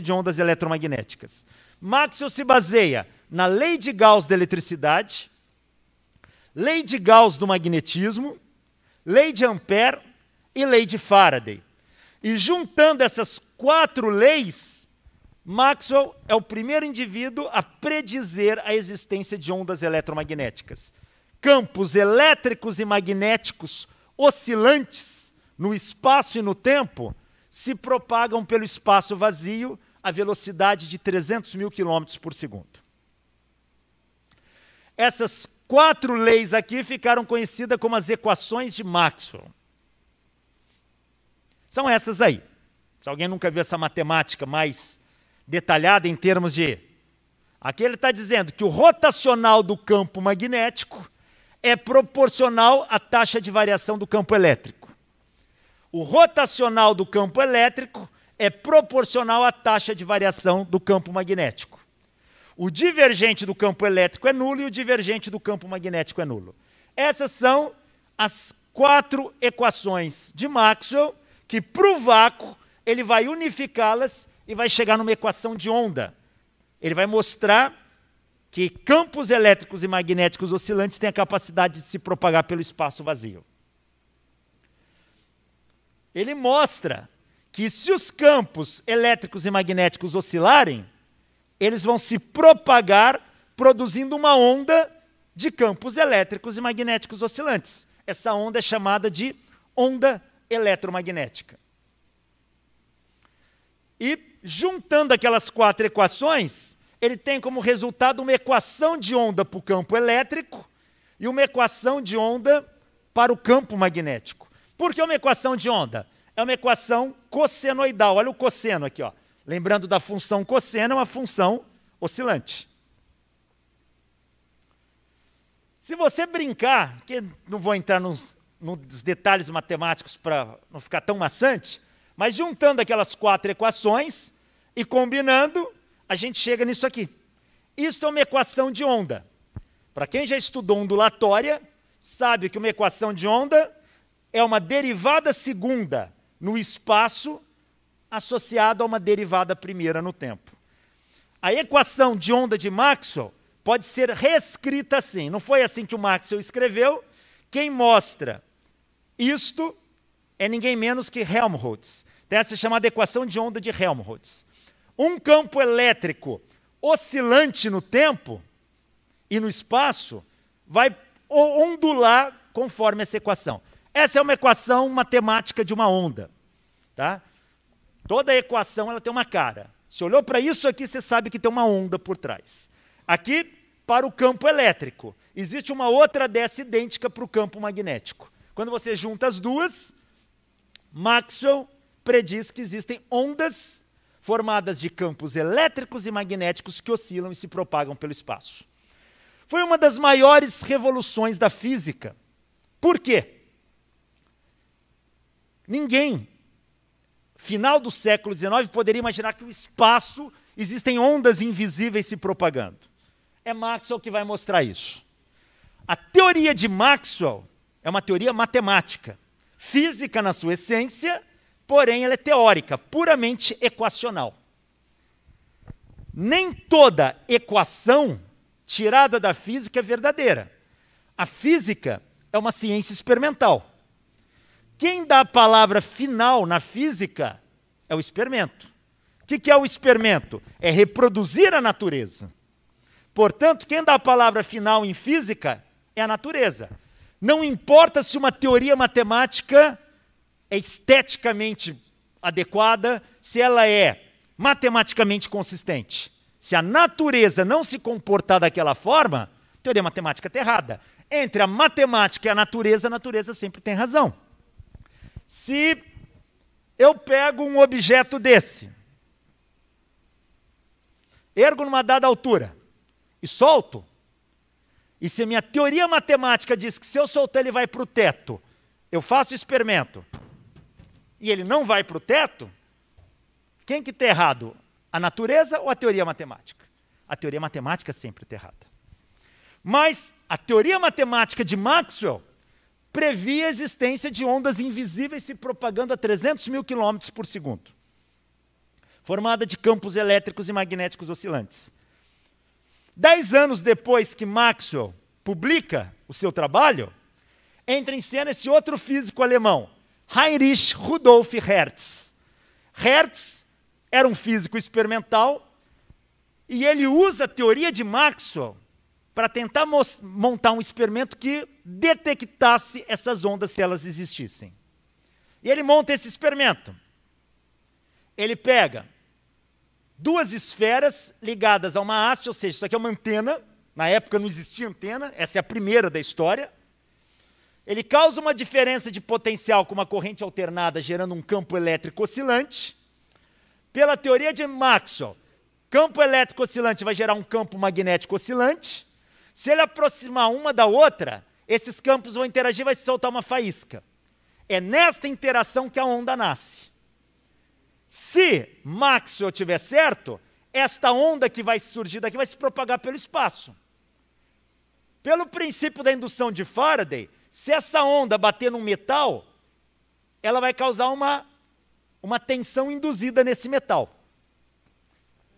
de ondas eletromagnéticas. Maxwell se baseia na lei de Gauss da eletricidade, lei de Gauss do magnetismo, lei de Ampère e lei de Faraday. E juntando essas quatro leis, Maxwell é o primeiro indivíduo a predizer a existência de ondas eletromagnéticas. Campos elétricos e magnéticos oscilantes no espaço e no tempo se propagam pelo espaço vazio a velocidade de 300 mil quilômetros por segundo. Essas quatro leis aqui ficaram conhecidas como as equações de Maxwell. São essas aí. Se alguém nunca viu essa matemática mais detalhada em termos de. Aqui ele está dizendo que o rotacional do campo magnético é proporcional à taxa de variação do campo elétrico. O rotacional do campo elétrico é proporcional à taxa de variação do campo magnético. O divergente do campo elétrico é nulo e o divergente do campo magnético é nulo. Essas são as quatro equações de Maxwell que para o vácuo ele vai unificá-las e vai chegar numa equação de onda. Ele vai mostrar que campos elétricos e magnéticos oscilantes têm a capacidade de se propagar pelo espaço vazio ele mostra que se os campos elétricos e magnéticos oscilarem, eles vão se propagar produzindo uma onda de campos elétricos e magnéticos oscilantes. Essa onda é chamada de onda eletromagnética. E juntando aquelas quatro equações, ele tem como resultado uma equação de onda para o campo elétrico e uma equação de onda para o campo magnético. Por que é uma equação de onda? É uma equação cossenoidal. Olha o cosseno aqui. Ó. Lembrando da função cosseno, é uma função oscilante. Se você brincar, que não vou entrar nos, nos detalhes matemáticos para não ficar tão maçante, mas juntando aquelas quatro equações e combinando, a gente chega nisso aqui. Isso é uma equação de onda. Para quem já estudou ondulatória, sabe que uma equação de onda é uma derivada segunda no espaço associada a uma derivada primeira no tempo. A equação de onda de Maxwell pode ser reescrita assim. Não foi assim que o Maxwell escreveu. Quem mostra isto é ninguém menos que Helmholtz. Tem essa chamada equação de onda de Helmholtz. Um campo elétrico oscilante no tempo e no espaço vai ondular conforme essa equação. Essa é uma equação matemática de uma onda. Tá? Toda equação ela tem uma cara. Se olhou para isso aqui, você sabe que tem uma onda por trás. Aqui, para o campo elétrico. Existe uma outra dessa idêntica para o campo magnético. Quando você junta as duas, Maxwell prediz que existem ondas formadas de campos elétricos e magnéticos que oscilam e se propagam pelo espaço. Foi uma das maiores revoluções da física. Por quê? Ninguém, final do século XIX, poderia imaginar que o espaço existem ondas invisíveis se propagando. É Maxwell que vai mostrar isso. A teoria de Maxwell é uma teoria matemática, física na sua essência, porém ela é teórica, puramente equacional. Nem toda equação tirada da física é verdadeira. A física é uma ciência experimental. Quem dá a palavra final na física é o experimento. O que, que é o experimento? É reproduzir a natureza. Portanto, quem dá a palavra final em física é a natureza. Não importa se uma teoria matemática é esteticamente adequada, se ela é matematicamente consistente. Se a natureza não se comportar daquela forma, a teoria matemática está errada. Entre a matemática e a natureza, a natureza sempre tem razão. Se eu pego um objeto desse, ergo numa dada altura e solto, e se a minha teoria matemática diz que se eu soltar ele vai para o teto, eu faço o experimento e ele não vai para o teto, quem que está errado? A natureza ou a teoria matemática? A teoria matemática sempre está errada. Mas a teoria matemática de Maxwell previa a existência de ondas invisíveis se propagando a 300 mil quilômetros por segundo, formada de campos elétricos e magnéticos oscilantes. Dez anos depois que Maxwell publica o seu trabalho, entra em cena esse outro físico alemão, Heinrich Rudolf Hertz. Hertz era um físico experimental e ele usa a teoria de Maxwell para tentar montar um experimento que detectasse essas ondas se elas existissem. E ele monta esse experimento. Ele pega duas esferas ligadas a uma haste, ou seja, isso aqui é uma antena. Na época não existia antena, essa é a primeira da história. Ele causa uma diferença de potencial com uma corrente alternada, gerando um campo elétrico oscilante. Pela teoria de Maxwell, campo elétrico oscilante vai gerar um campo magnético oscilante. Se ele aproximar uma da outra, esses campos vão interagir, vai se soltar uma faísca. É nesta interação que a onda nasce. Se Maxwell tiver certo, esta onda que vai surgir daqui vai se propagar pelo espaço. Pelo princípio da indução de Faraday, se essa onda bater num metal, ela vai causar uma, uma tensão induzida nesse metal.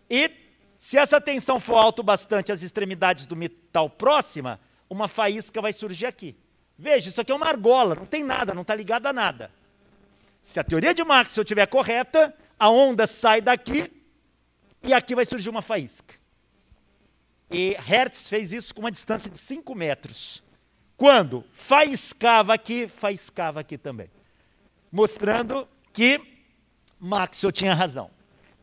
E se essa tensão for alta o bastante às extremidades do metal próxima, uma faísca vai surgir aqui. Veja, isso aqui é uma argola, não tem nada, não está ligado a nada. Se a teoria de Maxwell estiver correta, a onda sai daqui e aqui vai surgir uma faísca. E Hertz fez isso com uma distância de 5 metros. Quando faiscava aqui, faiscava aqui também. Mostrando que Maxwell tinha razão.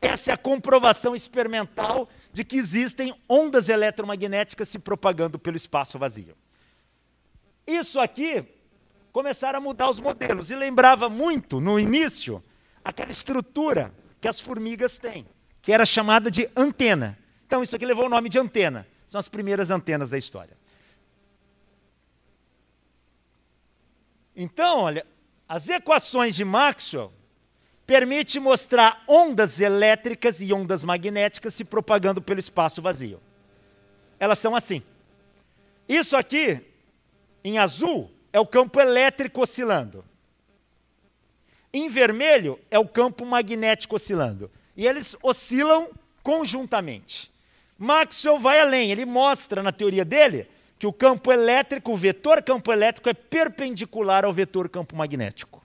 Essa é a comprovação experimental de que existem ondas eletromagnéticas se propagando pelo espaço vazio. Isso aqui começaram a mudar os modelos e lembrava muito, no início, aquela estrutura que as formigas têm, que era chamada de antena. Então, isso aqui levou o nome de antena. São as primeiras antenas da história. Então, olha, as equações de Maxwell permite mostrar ondas elétricas e ondas magnéticas se propagando pelo espaço vazio. Elas são assim. Isso aqui, em azul, é o campo elétrico oscilando. Em vermelho, é o campo magnético oscilando. E eles oscilam conjuntamente. Maxwell vai além, ele mostra na teoria dele que o campo elétrico, o vetor campo elétrico, é perpendicular ao vetor campo magnético.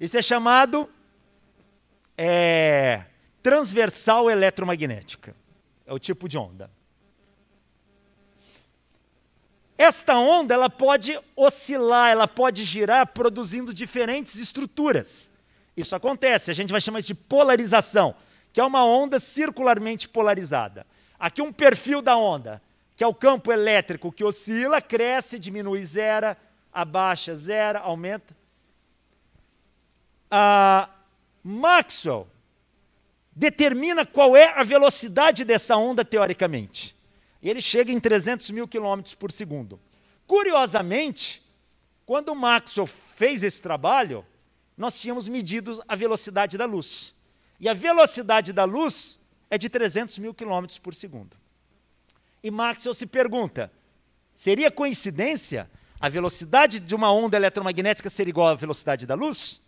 Isso é chamado é, transversal eletromagnética. É o tipo de onda. Esta onda ela pode oscilar, ela pode girar, produzindo diferentes estruturas. Isso acontece, a gente vai chamar isso de polarização, que é uma onda circularmente polarizada. Aqui um perfil da onda, que é o campo elétrico que oscila, cresce, diminui, zera, abaixa, zera, aumenta. Maxwell determina qual é a velocidade dessa onda teoricamente. Ele chega em 300 mil quilômetros por segundo. Curiosamente, quando Maxwell fez esse trabalho, nós tínhamos medido a velocidade da luz. E a velocidade da luz é de 300 mil quilômetros por segundo. E Maxwell se pergunta: seria coincidência a velocidade de uma onda eletromagnética ser igual à velocidade da luz?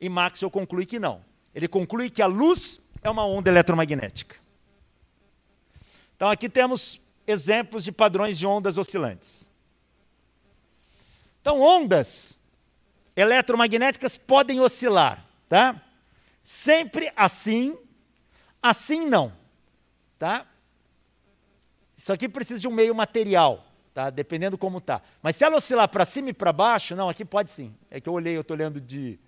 E Maxwell conclui que não. Ele conclui que a luz é uma onda eletromagnética. Então aqui temos exemplos de padrões de ondas oscilantes. Então ondas eletromagnéticas podem oscilar, tá? Sempre assim, assim não, tá? Isso aqui precisa de um meio material, tá? Dependendo como tá. Mas se ela oscilar para cima e para baixo, não, aqui pode sim. É que eu olhei, eu estou olhando de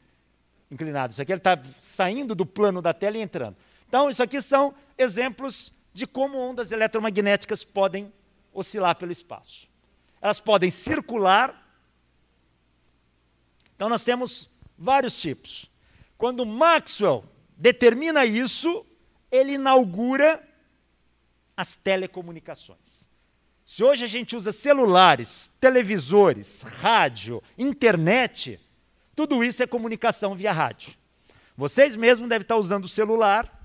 inclinado. Isso aqui ele está saindo do plano da tela e entrando. Então, isso aqui são exemplos de como ondas eletromagnéticas podem oscilar pelo espaço. Elas podem circular. Então, nós temos vários tipos. Quando Maxwell determina isso, ele inaugura as telecomunicações. Se hoje a gente usa celulares, televisores, rádio, internet, tudo isso é comunicação via rádio. Vocês mesmos devem estar usando o celular,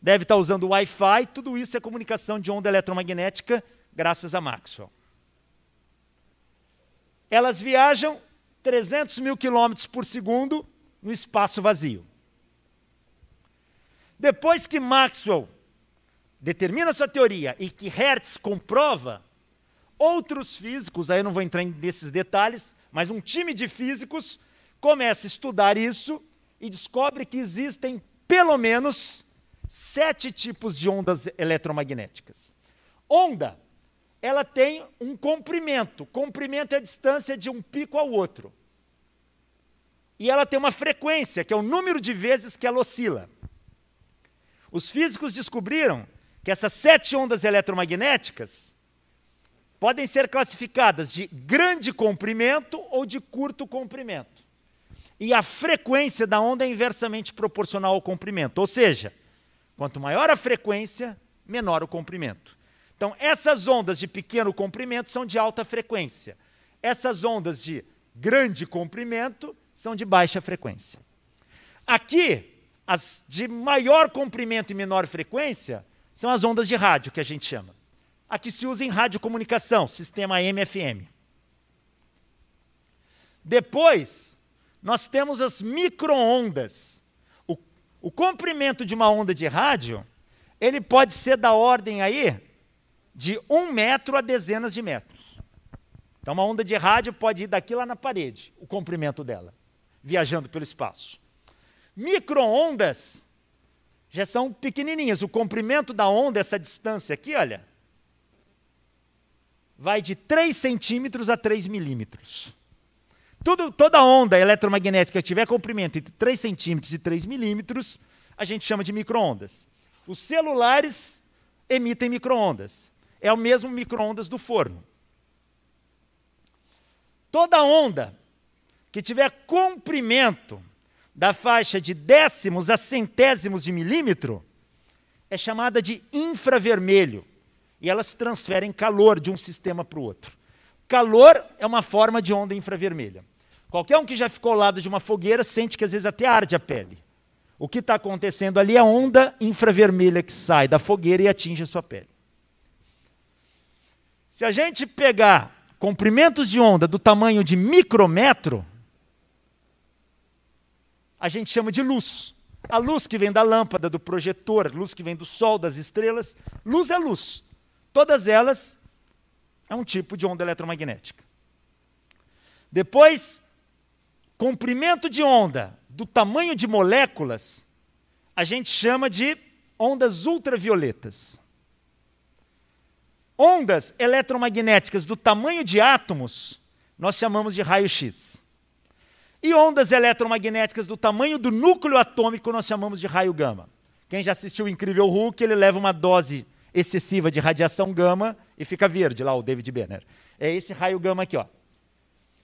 devem estar usando o Wi-Fi, tudo isso é comunicação de onda eletromagnética, graças a Maxwell. Elas viajam 300 mil quilômetros por segundo no espaço vazio. Depois que Maxwell determina sua teoria e que Hertz comprova, outros físicos, aí eu não vou entrar nesses detalhes, mas um time de físicos começa a estudar isso e descobre que existem pelo menos sete tipos de ondas eletromagnéticas. Onda, ela tem um comprimento. Comprimento é a distância de um pico ao outro. E ela tem uma frequência, que é o número de vezes que ela oscila. Os físicos descobriram que essas sete ondas eletromagnéticas podem ser classificadas de grande comprimento ou de curto comprimento. E a frequência da onda é inversamente proporcional ao comprimento, ou seja, quanto maior a frequência, menor o comprimento. Então, essas ondas de pequeno comprimento são de alta frequência. Essas ondas de grande comprimento são de baixa frequência. Aqui, as de maior comprimento e menor frequência são as ondas de rádio, que a gente chama a que se usa em radiocomunicação, sistema MFM. Depois, nós temos as microondas. O, o comprimento de uma onda de rádio, ele pode ser da ordem aí de um metro a dezenas de metros. Então, uma onda de rádio pode ir daqui lá na parede, o comprimento dela, viajando pelo espaço. Microondas já são pequenininhas. O comprimento da onda, essa distância aqui, olha, vai de 3 centímetros a 3 milímetros. Tudo, toda onda eletromagnética que tiver comprimento entre 3 centímetros e 3 milímetros, a gente chama de microondas. Os celulares emitem microondas. É o mesmo microondas do forno. Toda onda que tiver comprimento da faixa de décimos a centésimos de milímetro é chamada de infravermelho e elas transferem calor de um sistema para o outro. Calor é uma forma de onda infravermelha. Qualquer um que já ficou ao lado de uma fogueira sente que às vezes até arde a pele. O que está acontecendo ali é a onda infravermelha que sai da fogueira e atinge a sua pele. Se a gente pegar comprimentos de onda do tamanho de micrometro, a gente chama de luz. A luz que vem da lâmpada, do projetor, luz que vem do sol, das estrelas, luz é luz. Todas elas é um tipo de onda eletromagnética. Depois, comprimento de onda do tamanho de moléculas, a gente chama de ondas ultravioletas. Ondas eletromagnéticas do tamanho de átomos, nós chamamos de raio-x. E ondas eletromagnéticas do tamanho do núcleo atômico, nós chamamos de raio-gama. Quem já assistiu o Incrível Hulk, ele leva uma dose excessiva de radiação gama e fica verde lá o David Benner. É esse raio gama aqui, ó.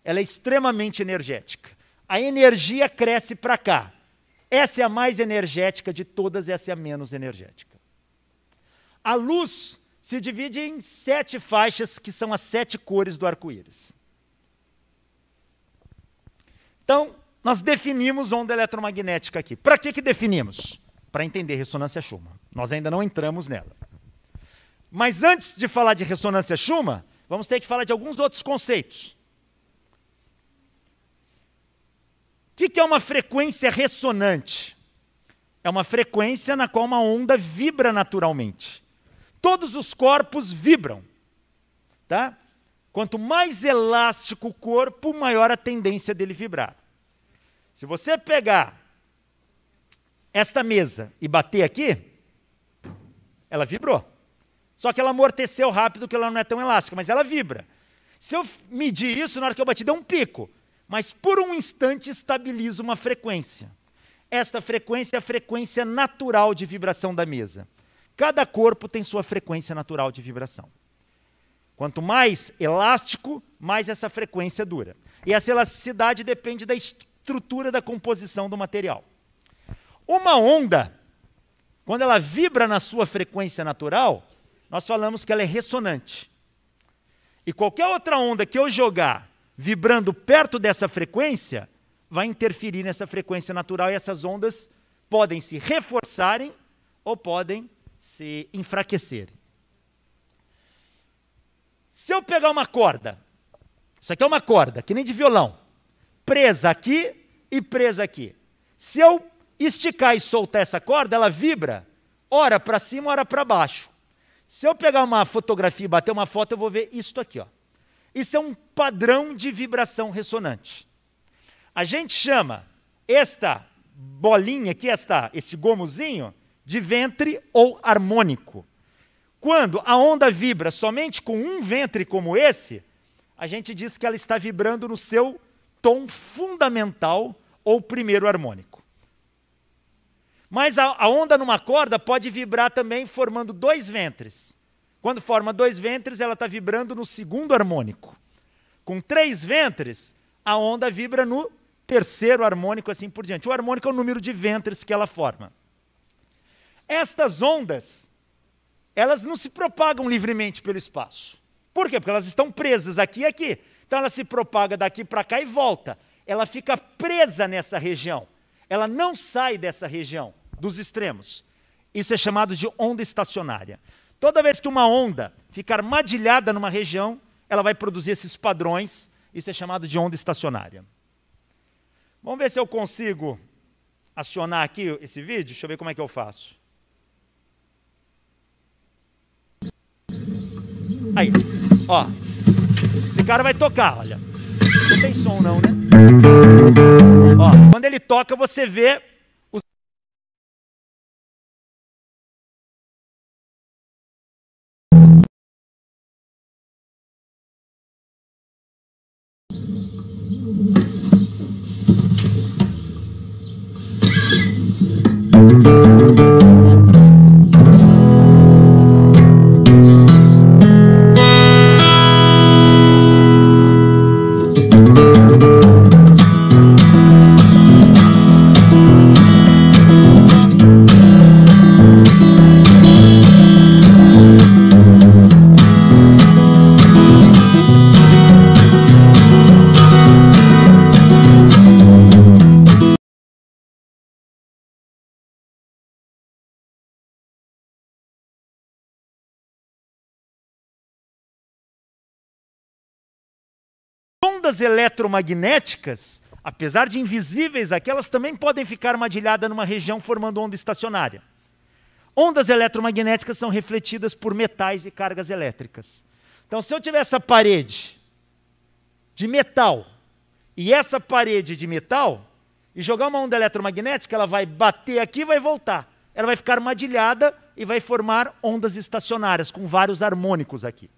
Ela é extremamente energética. A energia cresce para cá. Essa é a mais energética de todas, essa é a menos energética. A luz se divide em sete faixas, que são as sete cores do arco-íris. Então, nós definimos onda eletromagnética aqui. Para que, que definimos? Para entender ressonância Schumann. Nós ainda não entramos nela. Mas antes de falar de ressonância Schumann, vamos ter que falar de alguns outros conceitos. O que é uma frequência ressonante? É uma frequência na qual uma onda vibra naturalmente. Todos os corpos vibram. Tá? Quanto mais elástico o corpo, maior a tendência dele vibrar. Se você pegar esta mesa e bater aqui, ela vibrou. Só que ela amorteceu rápido, que ela não é tão elástica, mas ela vibra. Se eu medir isso, na hora que eu bati, deu um pico. Mas por um instante estabiliza uma frequência. Esta frequência é a frequência natural de vibração da mesa. Cada corpo tem sua frequência natural de vibração. Quanto mais elástico, mais essa frequência dura. E essa elasticidade depende da estrutura da composição do material. Uma onda, quando ela vibra na sua frequência natural, nós falamos que ela é ressonante. E qualquer outra onda que eu jogar vibrando perto dessa frequência, vai interferir nessa frequência natural e essas ondas podem se reforçarem ou podem se enfraquecerem. Se eu pegar uma corda, isso aqui é uma corda, que nem de violão, presa aqui e presa aqui. Se eu esticar e soltar essa corda, ela vibra, ora para cima, ora para baixo. Se eu pegar uma fotografia e bater uma foto, eu vou ver isto aqui. Ó. Isso é um padrão de vibração ressonante. A gente chama esta bolinha aqui, esta, esse gomozinho, de ventre ou harmônico. Quando a onda vibra somente com um ventre como esse, a gente diz que ela está vibrando no seu tom fundamental ou primeiro harmônico. Mas a, a onda numa corda pode vibrar também formando dois ventres. Quando forma dois ventres, ela está vibrando no segundo harmônico. Com três ventres, a onda vibra no terceiro harmônico, assim por diante. O harmônico é o número de ventres que ela forma. Estas ondas, elas não se propagam livremente pelo espaço. Por quê? Porque elas estão presas aqui e aqui. Então ela se propaga daqui para cá e volta. Ela fica presa nessa região. Ela não sai dessa região dos extremos. Isso é chamado de onda estacionária. Toda vez que uma onda ficar madilhada numa região, ela vai produzir esses padrões. Isso é chamado de onda estacionária. Vamos ver se eu consigo acionar aqui esse vídeo. Deixa eu ver como é que eu faço. Aí, ó. Esse cara vai tocar, olha. Não tem som não, né? Ó, quando ele toca, você vê ondas eletromagnéticas, apesar de invisíveis, aquelas também podem ficar armadilhadas numa região formando onda estacionária. Ondas eletromagnéticas são refletidas por metais e cargas elétricas. Então, se eu tiver essa parede de metal e essa parede de metal, e jogar uma onda eletromagnética, ela vai bater aqui e vai voltar. Ela vai ficar armadilhada e vai formar ondas estacionárias com vários harmônicos aqui.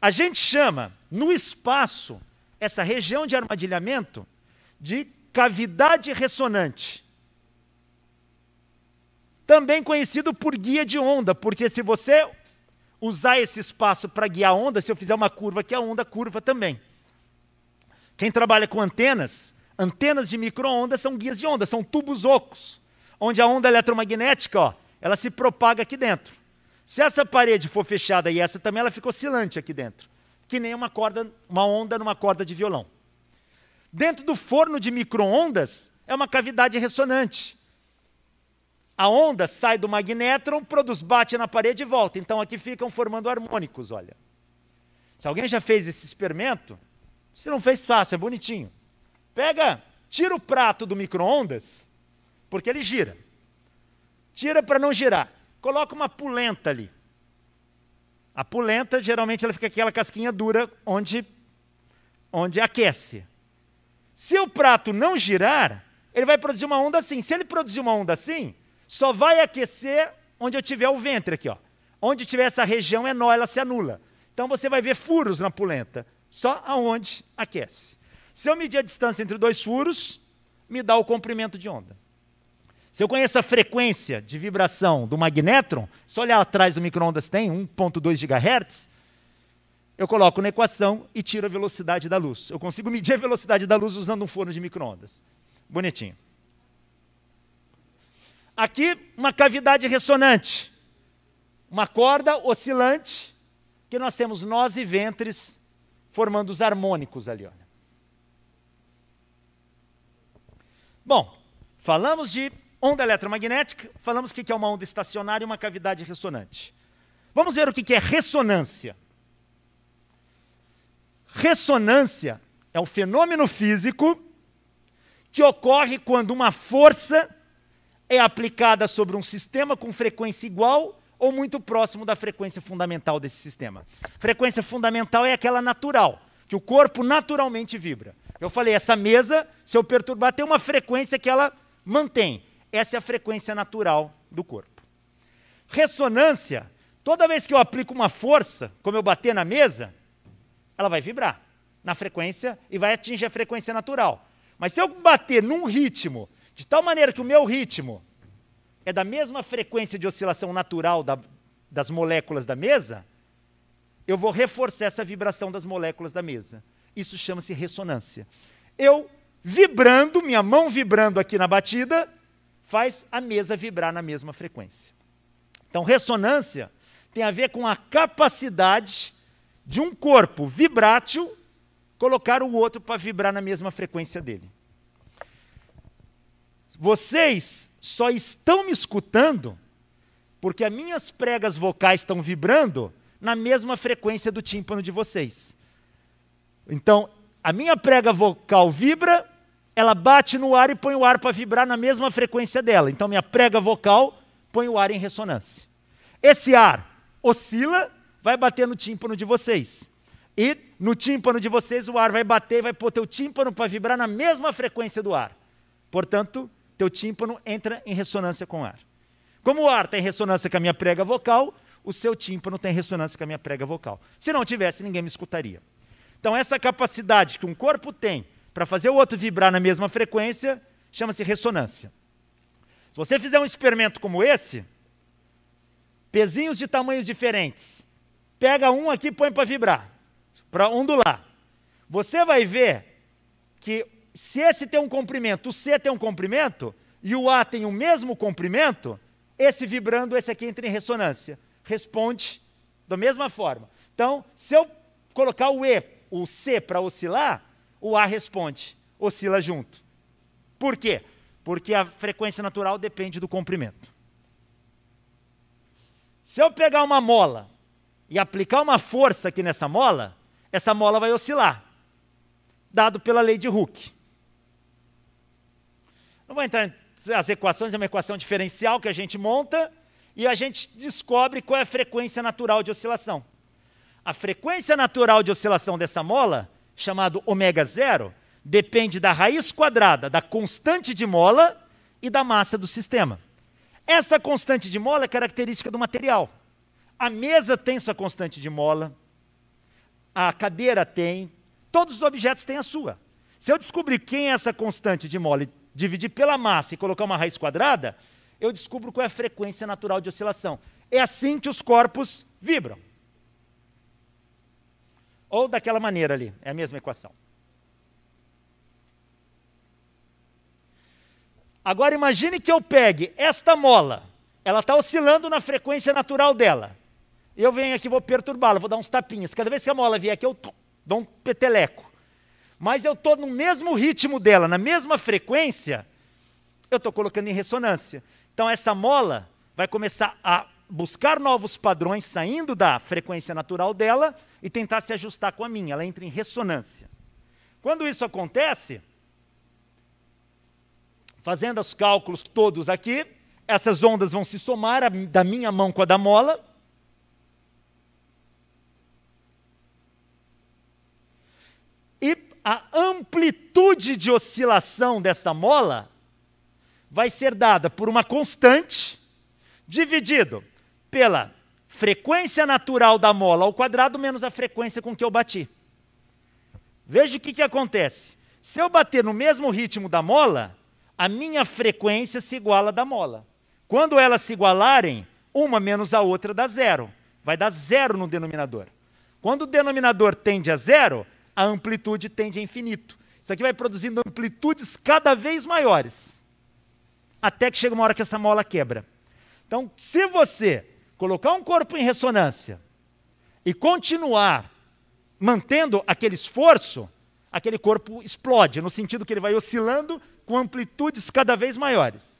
A gente chama no espaço essa região de armadilhamento de cavidade ressonante. Também conhecido por guia de onda, porque se você usar esse espaço para guiar a onda, se eu fizer uma curva aqui, a onda curva também. Quem trabalha com antenas, antenas de micro-ondas são guias de onda, são tubos ocos, onde a onda eletromagnética, ó, ela se propaga aqui dentro. Se essa parede for fechada e essa também, ela fica oscilante aqui dentro que nem uma corda, uma onda numa corda de violão. Dentro do forno de micro-ondas é uma cavidade ressonante. A onda sai do magnétron, produz, bate na parede e volta. Então aqui ficam formando harmônicos, olha. Se alguém já fez esse experimento, se não fez, faça, é bonitinho. Pega, tira o prato do micro-ondas, porque ele gira. Tira para não girar. Coloca uma pulenta ali. A polenta, geralmente, ela fica aquela casquinha dura onde, onde aquece. Se o prato não girar, ele vai produzir uma onda assim. Se ele produzir uma onda assim, só vai aquecer onde eu tiver o ventre aqui, ó. Onde tiver essa região é nó, ela se anula. Então você vai ver furos na polenta, só aonde aquece. Se eu medir a distância entre dois furos, me dá o comprimento de onda. Se eu conheço a frequência de vibração do magnetron, se olhar atrás do microondas tem 1.2 GHz, eu coloco na equação e tiro a velocidade da luz. Eu consigo medir a velocidade da luz usando um forno de microondas. Bonitinho. Aqui, uma cavidade ressonante. Uma corda oscilante, que nós temos nós e ventres formando os harmônicos ali. Olha. Bom, falamos de Onda eletromagnética, falamos o que é uma onda estacionária e uma cavidade ressonante. Vamos ver o que é ressonância. Ressonância é um fenômeno físico que ocorre quando uma força é aplicada sobre um sistema com frequência igual ou muito próximo da frequência fundamental desse sistema. Frequência fundamental é aquela natural, que o corpo naturalmente vibra. Eu falei, essa mesa, se eu perturbar, tem uma frequência que ela mantém. Essa é a frequência natural do corpo. Ressonância, toda vez que eu aplico uma força, como eu bater na mesa, ela vai vibrar na frequência e vai atingir a frequência natural. Mas se eu bater num ritmo, de tal maneira que o meu ritmo é da mesma frequência de oscilação natural da, das moléculas da mesa, eu vou reforçar essa vibração das moléculas da mesa. Isso chama-se ressonância. Eu vibrando, minha mão vibrando aqui na batida, faz a mesa vibrar na mesma frequência. Então, ressonância tem a ver com a capacidade de um corpo vibrátil colocar o outro para vibrar na mesma frequência dele. Vocês só estão me escutando porque as minhas pregas vocais estão vibrando na mesma frequência do tímpano de vocês. Então, a minha prega vocal vibra, ela bate no ar e põe o ar para vibrar na mesma frequência dela. Então, minha prega vocal põe o ar em ressonância. Esse ar oscila, vai bater no tímpano de vocês. E no tímpano de vocês o ar vai bater e vai pôr teu tímpano para vibrar na mesma frequência do ar. Portanto, teu tímpano entra em ressonância com o ar. Como o ar tem ressonância com a minha prega vocal, o seu tímpano tem ressonância com a minha prega vocal. Se não tivesse, ninguém me escutaria. Então, essa capacidade que um corpo tem para fazer o outro vibrar na mesma frequência, chama-se ressonância. Se você fizer um experimento como esse, pezinhos de tamanhos diferentes, pega um aqui e põe para vibrar, para ondular. Você vai ver que se esse tem um comprimento, o C tem um comprimento, e o A tem o mesmo comprimento, esse vibrando, esse aqui entra em ressonância. Responde da mesma forma. Então, se eu colocar o E, o C para oscilar, o A responde, oscila junto. Por quê? Porque a frequência natural depende do comprimento. Se eu pegar uma mola e aplicar uma força aqui nessa mola, essa mola vai oscilar, dado pela lei de Hooke. Não vou entrar em as equações, é uma equação diferencial que a gente monta e a gente descobre qual é a frequência natural de oscilação. A frequência natural de oscilação dessa mola chamado ômega zero, depende da raiz quadrada, da constante de mola e da massa do sistema. Essa constante de mola é característica do material. A mesa tem sua constante de mola, a cadeira tem, todos os objetos têm a sua. Se eu descobrir quem é essa constante de mola e dividir pela massa e colocar uma raiz quadrada, eu descubro qual é a frequência natural de oscilação. É assim que os corpos vibram. Ou daquela maneira ali, é a mesma equação. Agora imagine que eu pegue esta mola, ela está oscilando na frequência natural dela. Eu venho aqui, vou perturbá-la, vou dar uns tapinhas. Cada vez que a mola vier aqui, eu dou um peteleco. Mas eu estou no mesmo ritmo dela, na mesma frequência, eu estou colocando em ressonância. Então essa mola vai começar a buscar novos padrões saindo da frequência natural dela e tentar se ajustar com a minha. Ela entra em ressonância. Quando isso acontece, fazendo os cálculos todos aqui, essas ondas vão se somar a, da minha mão com a da mola. E a amplitude de oscilação dessa mola vai ser dada por uma constante dividido pela frequência natural da mola ao quadrado menos a frequência com que eu bati. Veja o que, que acontece. Se eu bater no mesmo ritmo da mola, a minha frequência se iguala à da mola. Quando elas se igualarem, uma menos a outra dá zero. Vai dar zero no denominador. Quando o denominador tende a zero, a amplitude tende a infinito. Isso aqui vai produzindo amplitudes cada vez maiores. Até que chega uma hora que essa mola quebra. Então, se você colocar um corpo em ressonância e continuar mantendo aquele esforço, aquele corpo explode, no sentido que ele vai oscilando com amplitudes cada vez maiores.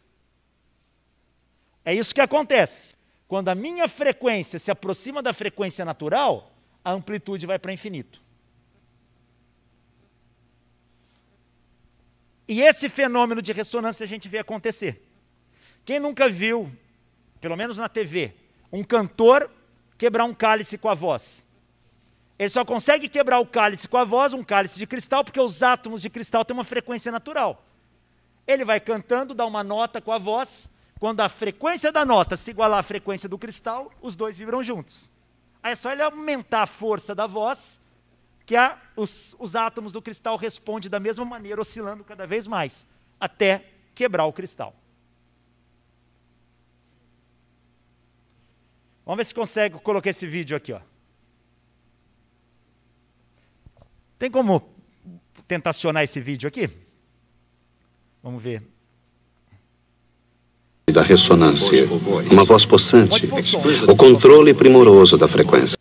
É isso que acontece. Quando a minha frequência se aproxima da frequência natural, a amplitude vai para infinito. E esse fenômeno de ressonância a gente vê acontecer. Quem nunca viu, pelo menos na TV, um cantor quebrar um cálice com a voz. Ele só consegue quebrar o cálice com a voz, um cálice de cristal, porque os átomos de cristal têm uma frequência natural. Ele vai cantando, dá uma nota com a voz. Quando a frequência da nota se igualar à frequência do cristal, os dois vibram juntos. Aí é só ele aumentar a força da voz, que a, os, os átomos do cristal respondem da mesma maneira, oscilando cada vez mais, até quebrar o cristal. Vamos ver se consegue colocar esse vídeo aqui, ó. Tem como tentacionar esse vídeo aqui? Vamos ver. Da ressonância, oh uma voz possante, o controle primoroso da frequência.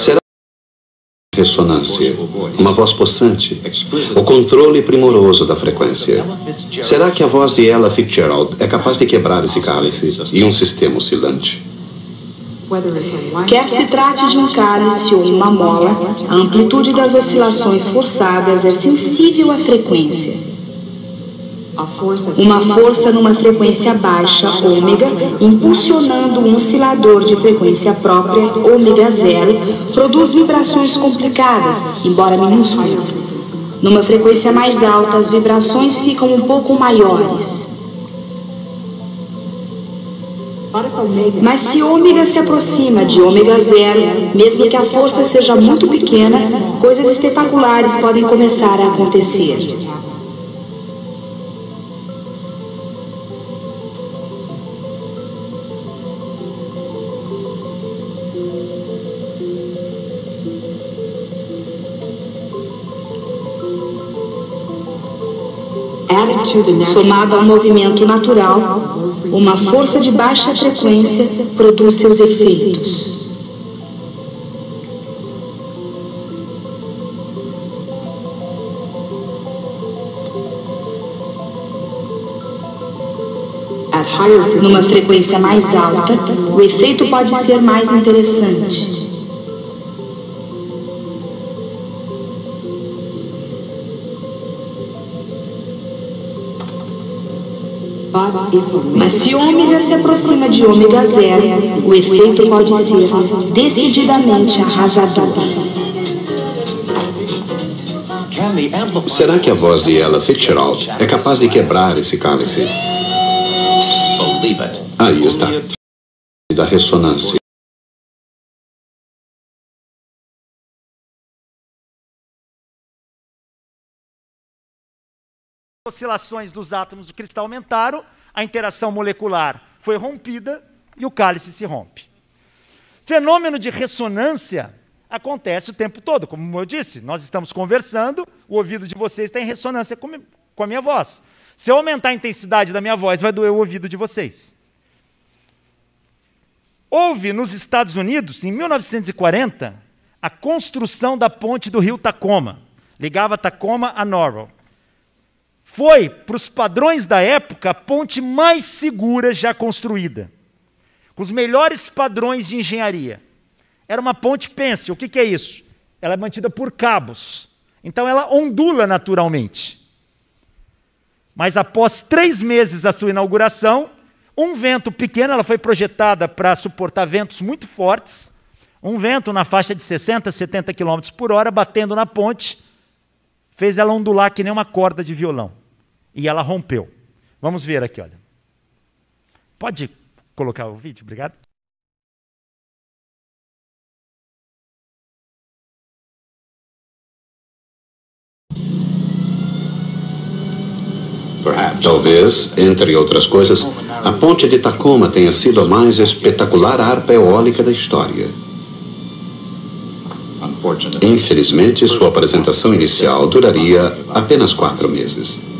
Será ressonância, uma voz possante, o controle primoroso da frequência. Será que a voz de Ella Fitzgerald é capaz de quebrar esse cálice e um sistema oscilante? Quer se trate de um cálice ou uma mola, a amplitude das oscilações forçadas é sensível à frequência. Uma força numa frequência baixa, ômega, impulsionando um oscilador de frequência própria, ômega zero, produz vibrações complicadas, embora minúsculas. Numa frequência mais alta, as vibrações ficam um pouco maiores. Mas se ômega se aproxima de ômega zero, mesmo que a força seja muito pequena, coisas espetaculares podem começar a acontecer. somado ao movimento natural, uma força de baixa frequência produz seus efeitos. Numa frequência mais alta, o efeito pode ser mais interessante. Mas se ômega se aproxima de ômega zero, o efeito pode ser decididamente arrasador. Será que a voz de Ella Fitzgerald é capaz de quebrar esse cálice? Aí está. Da ressonância. Oscilações dos átomos do cristal aumentaram a interação molecular foi rompida e o cálice se rompe. Fenômeno de ressonância acontece o tempo todo, como eu disse, nós estamos conversando, o ouvido de vocês está em ressonância com a minha voz. Se eu aumentar a intensidade da minha voz, vai doer o ouvido de vocês. Houve nos Estados Unidos, em 1940, a construção da ponte do rio Tacoma. Ligava Tacoma a Norwell. Foi, para os padrões da época, a ponte mais segura já construída, com os melhores padrões de engenharia. Era uma ponte, pense, o que, que é isso? Ela é mantida por cabos, então ela ondula naturalmente. Mas após três meses da sua inauguração, um vento pequeno, ela foi projetada para suportar ventos muito fortes, um vento na faixa de 60, 70 km por hora, batendo na ponte, fez ela ondular que nem uma corda de violão. E ela rompeu. Vamos ver aqui, olha. Pode colocar o vídeo, obrigado. Talvez, entre outras coisas, a ponte de Tacoma tenha sido a mais espetacular arpa eólica da história. Infelizmente, sua apresentação inicial duraria apenas quatro meses.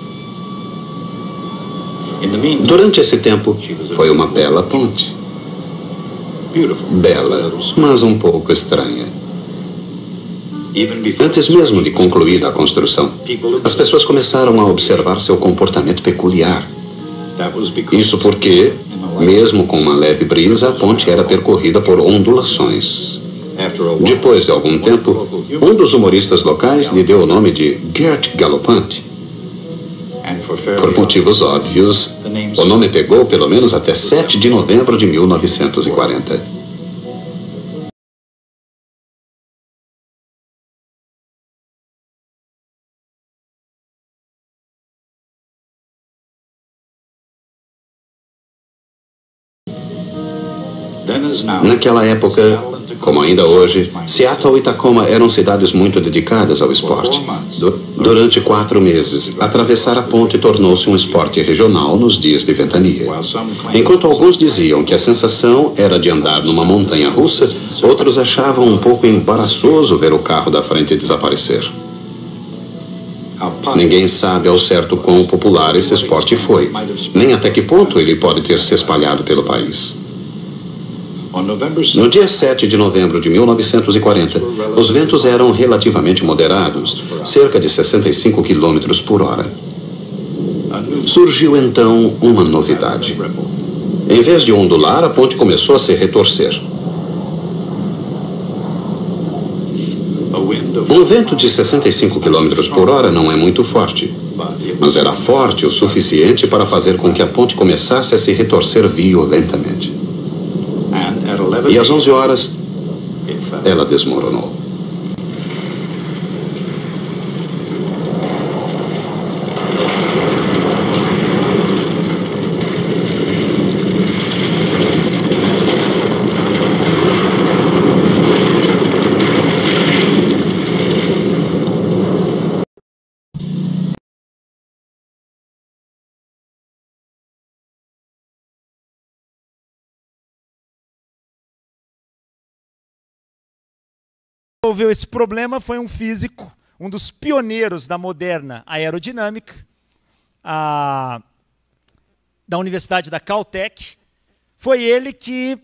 Durante esse tempo, foi uma bela ponte. Bela, mas um pouco estranha. Antes mesmo de concluir a construção, as pessoas começaram a observar seu comportamento peculiar. Isso porque, mesmo com uma leve brisa, a ponte era percorrida por ondulações. Depois de algum tempo, um dos humoristas locais lhe deu o nome de Gert Galopante. Por motivos óbvios, o nome pegou pelo menos até 7 de novembro de 1940. Naquela época, como ainda hoje, Seattle e Tacoma eram cidades muito dedicadas ao esporte. Durante quatro meses, atravessar a ponte tornou-se um esporte regional nos dias de ventania. Enquanto alguns diziam que a sensação era de andar numa montanha russa, outros achavam um pouco embaraçoso ver o carro da frente desaparecer. Ninguém sabe ao certo quão popular esse esporte foi, nem até que ponto ele pode ter se espalhado pelo país. No dia 7 de novembro de 1940, os ventos eram relativamente moderados, cerca de 65 quilômetros por hora. Surgiu então uma novidade. Em vez de ondular, a ponte começou a se retorcer. Um vento de 65 km por hora não é muito forte, mas era forte o suficiente para fazer com que a ponte começasse a se retorcer violentamente e às 11 horas ela desmoronou. resolveu esse problema foi um físico, um dos pioneiros da moderna aerodinâmica, a, da Universidade da Caltech. Foi ele que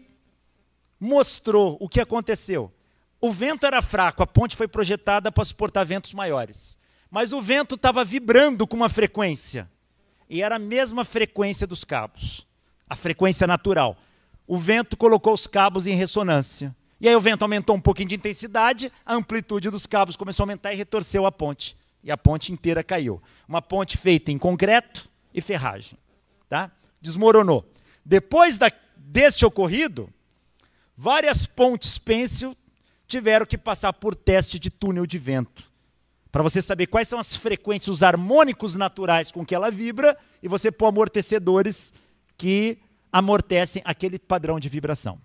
mostrou o que aconteceu. O vento era fraco, a ponte foi projetada para suportar ventos maiores. Mas o vento estava vibrando com uma frequência. E era a mesma frequência dos cabos, a frequência natural. O vento colocou os cabos em ressonância. E aí o vento aumentou um pouquinho de intensidade, a amplitude dos cabos começou a aumentar e retorceu a ponte. E a ponte inteira caiu. Uma ponte feita em concreto e ferragem. Tá? Desmoronou. Depois da, deste ocorrido, várias pontes pêncil tiveram que passar por teste de túnel de vento. Para você saber quais são as frequências, os harmônicos naturais com que ela vibra, e você pôr amortecedores que amortecem aquele padrão de vibração.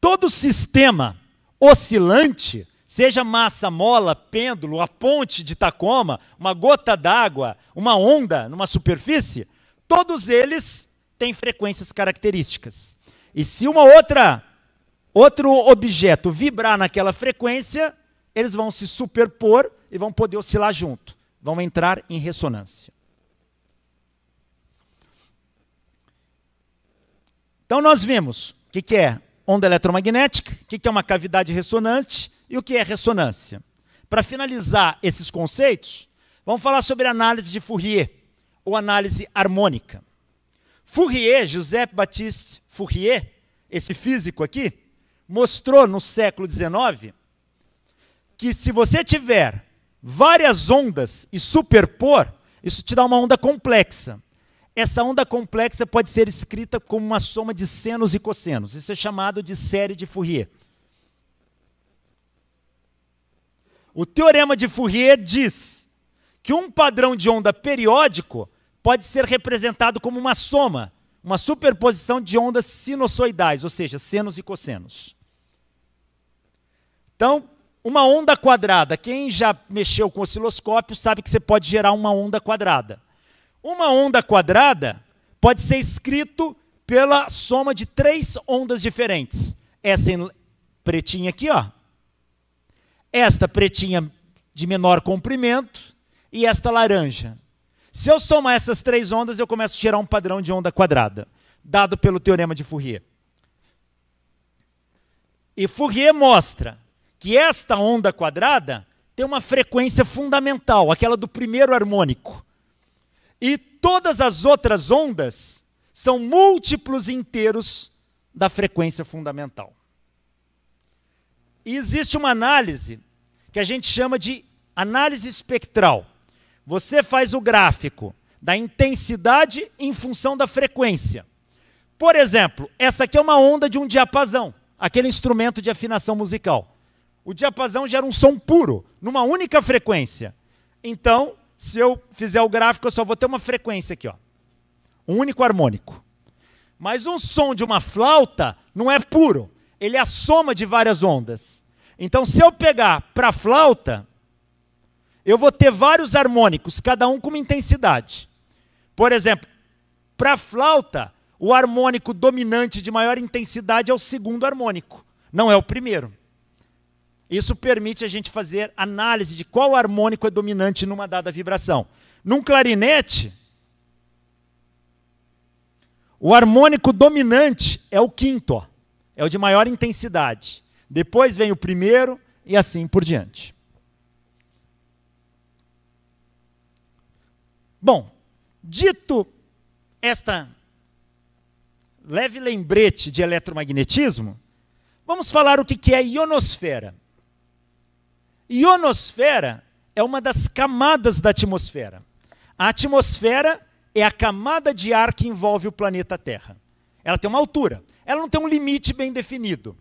Todo sistema oscilante, seja massa, mola, pêndulo, a ponte de Tacoma, uma gota d'água, uma onda numa superfície, todos eles têm frequências características. E se uma outra outro objeto vibrar naquela frequência, eles vão se superpor e vão poder oscilar junto, vão entrar em ressonância. Então nós vimos o que, que, é onda eletromagnética, o que é uma cavidade ressonante e o que é ressonância. Para finalizar esses conceitos, vamos falar sobre análise de Fourier, ou análise harmônica. Fourier, José Baptiste Fourier, esse físico aqui, mostrou no século XIX que se você tiver várias ondas e superpor, isso te dá uma onda complexa. Essa onda complexa pode ser escrita como uma soma de senos e cossenos. Isso é chamado de série de Fourier. O teorema de Fourier diz que um padrão de onda periódico pode ser representado como uma soma, uma superposição de ondas sinusoidais, ou seja, senos e cossenos. Então, uma onda quadrada, quem já mexeu com osciloscópio sabe que você pode gerar uma onda quadrada. Uma onda quadrada pode ser escrito pela soma de três ondas diferentes. Essa pretinha aqui, ó. Esta pretinha de menor comprimento e esta laranja. Se eu somar essas três ondas, eu começo a gerar um padrão de onda quadrada, dado pelo teorema de Fourier. E Fourier mostra que esta onda quadrada tem uma frequência fundamental, aquela do primeiro harmônico, e todas as outras ondas são múltiplos inteiros da frequência fundamental. E existe uma análise que a gente chama de análise espectral. Você faz o gráfico da intensidade em função da frequência. Por exemplo, essa aqui é uma onda de um diapasão, aquele instrumento de afinação musical. O diapasão gera um som puro, numa única frequência. Então, se eu fizer o gráfico, eu só vou ter uma frequência aqui, ó. Um único harmônico. Mas um som de uma flauta não é puro. Ele é a soma de várias ondas. Então, se eu pegar para flauta, eu vou ter vários harmônicos, cada um com uma intensidade. Por exemplo, para flauta, o harmônico dominante de maior intensidade é o segundo harmônico, não é o primeiro. Isso permite a gente fazer análise de qual harmônico é dominante numa dada vibração. Num clarinete, o harmônico dominante é o quinto, é o de maior intensidade. Depois vem o primeiro e assim por diante. Bom, dito esta leve lembrete de eletromagnetismo, vamos falar o que é ionosfera. Ionosfera é uma das camadas da atmosfera. A atmosfera é a camada de ar que envolve o planeta Terra. Ela tem uma altura. Ela não tem um limite bem definido.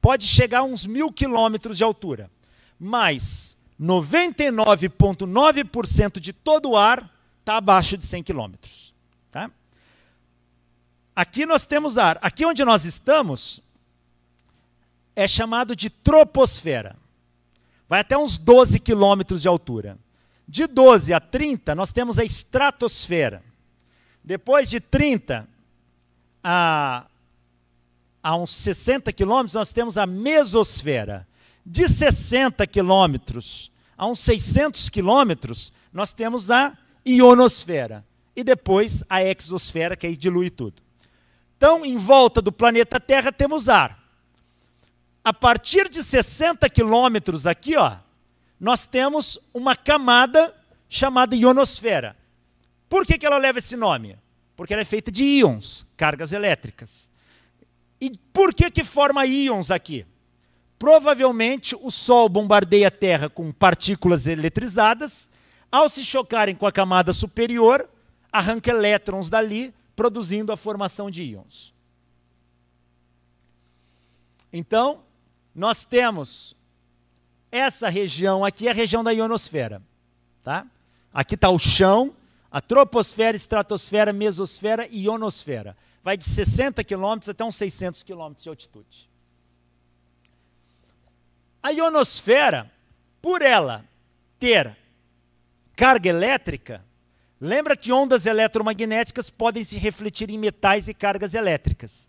Pode chegar a uns mil quilômetros de altura. Mas 99,9% de todo o ar está abaixo de 100 quilômetros. Tá? Aqui nós temos ar. Aqui onde nós estamos é chamado de troposfera vai até uns 12 quilômetros de altura. De 12 a 30, nós temos a estratosfera. Depois de 30 a, a uns 60 quilômetros, nós temos a mesosfera. De 60 quilômetros a uns 600 quilômetros, nós temos a ionosfera. E depois a exosfera, que aí dilui tudo. Então, em volta do planeta Terra, temos ar a partir de 60 quilômetros aqui, ó, nós temos uma camada chamada ionosfera. Por que, que ela leva esse nome? Porque ela é feita de íons, cargas elétricas. E por que, que forma íons aqui? Provavelmente o Sol bombardeia a Terra com partículas eletrizadas. Ao se chocarem com a camada superior, arranca elétrons dali, produzindo a formação de íons. Então, nós temos essa região aqui, é a região da ionosfera. Tá? Aqui está o chão, a troposfera, estratosfera, mesosfera e ionosfera. Vai de 60 quilômetros até uns 600 quilômetros de altitude. A ionosfera, por ela ter carga elétrica, lembra que ondas eletromagnéticas podem se refletir em metais e cargas elétricas.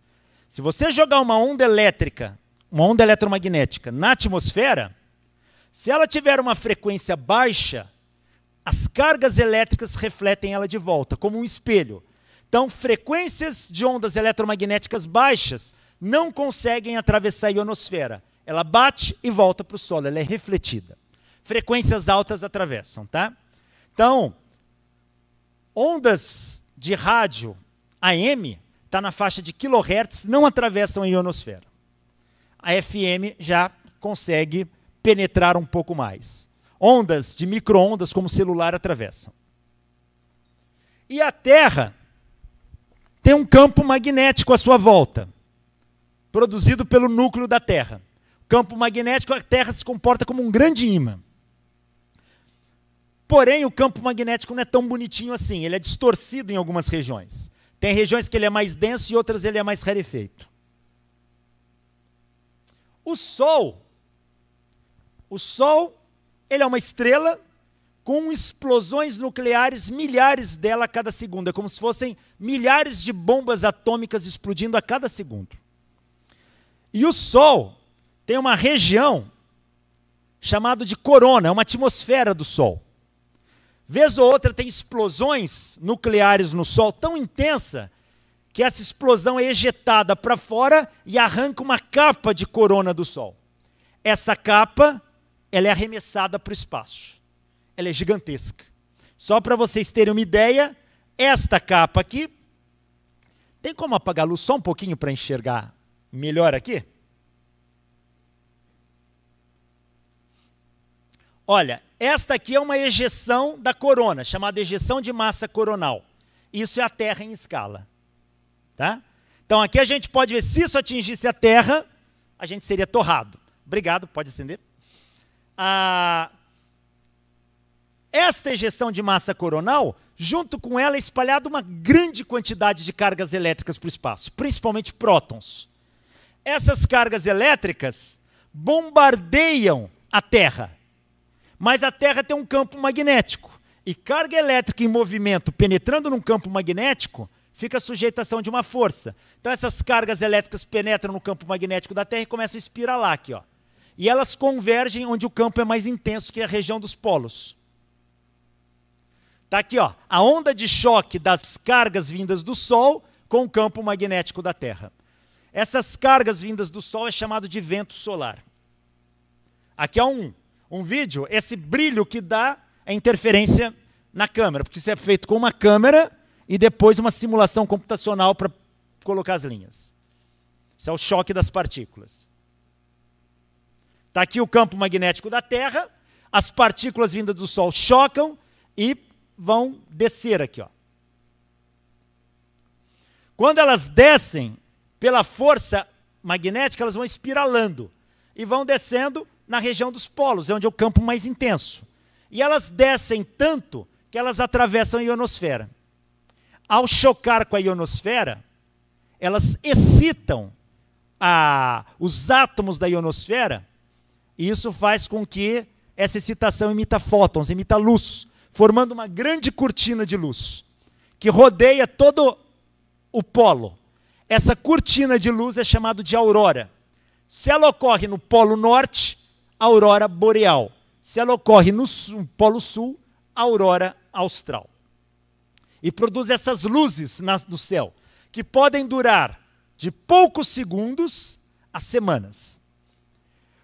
Se você jogar uma onda elétrica uma onda eletromagnética na atmosfera, se ela tiver uma frequência baixa, as cargas elétricas refletem ela de volta, como um espelho. Então, frequências de ondas eletromagnéticas baixas não conseguem atravessar a ionosfera. Ela bate e volta para o solo, ela é refletida. Frequências altas atravessam, tá? Então, ondas de rádio AM, está na faixa de kHz, não atravessam a ionosfera a FM já consegue penetrar um pouco mais. Ondas de microondas como celular atravessam. E a Terra tem um campo magnético à sua volta, produzido pelo núcleo da Terra. campo magnético, a Terra se comporta como um grande ímã. Porém, o campo magnético não é tão bonitinho assim, ele é distorcido em algumas regiões. Tem regiões que ele é mais denso e outras ele é mais rarefeito. O Sol, o Sol, ele é uma estrela com explosões nucleares, milhares dela a cada segundo. É como se fossem milhares de bombas atômicas explodindo a cada segundo. E o Sol tem uma região chamada de corona, é uma atmosfera do Sol. Vez ou outra tem explosões nucleares no Sol tão intensa que essa explosão é ejetada para fora e arranca uma capa de corona do Sol. Essa capa, ela é arremessada para o espaço. Ela é gigantesca. Só para vocês terem uma ideia, esta capa aqui, tem como apagar a luz só um pouquinho para enxergar melhor aqui? Olha, esta aqui é uma ejeção da corona, chamada ejeção de massa coronal. Isso é a Terra em escala. Tá? Então aqui a gente pode ver, se isso atingisse a Terra, a gente seria torrado. Obrigado, pode acender. Ah, esta ejeção de massa coronal, junto com ela é espalhada uma grande quantidade de cargas elétricas para o espaço, principalmente prótons. Essas cargas elétricas bombardeiam a Terra, mas a Terra tem um campo magnético. E carga elétrica em movimento penetrando num campo magnético fica sujeita à ação de uma força. Então essas cargas elétricas penetram no campo magnético da Terra e começam a espiralar aqui, ó. E elas convergem onde o campo é mais intenso, que é a região dos polos. Tá aqui, ó, a onda de choque das cargas vindas do Sol com o campo magnético da Terra. Essas cargas vindas do Sol é chamado de vento solar. Aqui há é um, um vídeo, esse brilho que dá é interferência na câmera, porque isso é feito com uma câmera e depois uma simulação computacional para colocar as linhas. Isso é o choque das partículas. Está aqui o campo magnético da Terra, as partículas vindas do Sol chocam e vão descer aqui. Ó. Quando elas descem, pela força magnética, elas vão espiralando e vão descendo na região dos polos, é onde é o campo mais intenso. E elas descem tanto que elas atravessam a ionosfera ao chocar com a ionosfera, elas excitam a, os átomos da ionosfera, e isso faz com que essa excitação imita fótons, imita luz, formando uma grande cortina de luz que rodeia todo o polo. Essa cortina de luz é chamada de aurora. Se ela ocorre no polo norte, aurora boreal. Se ela ocorre no, sul, no polo sul, aurora austral e produz essas luzes no céu, que podem durar de poucos segundos a semanas.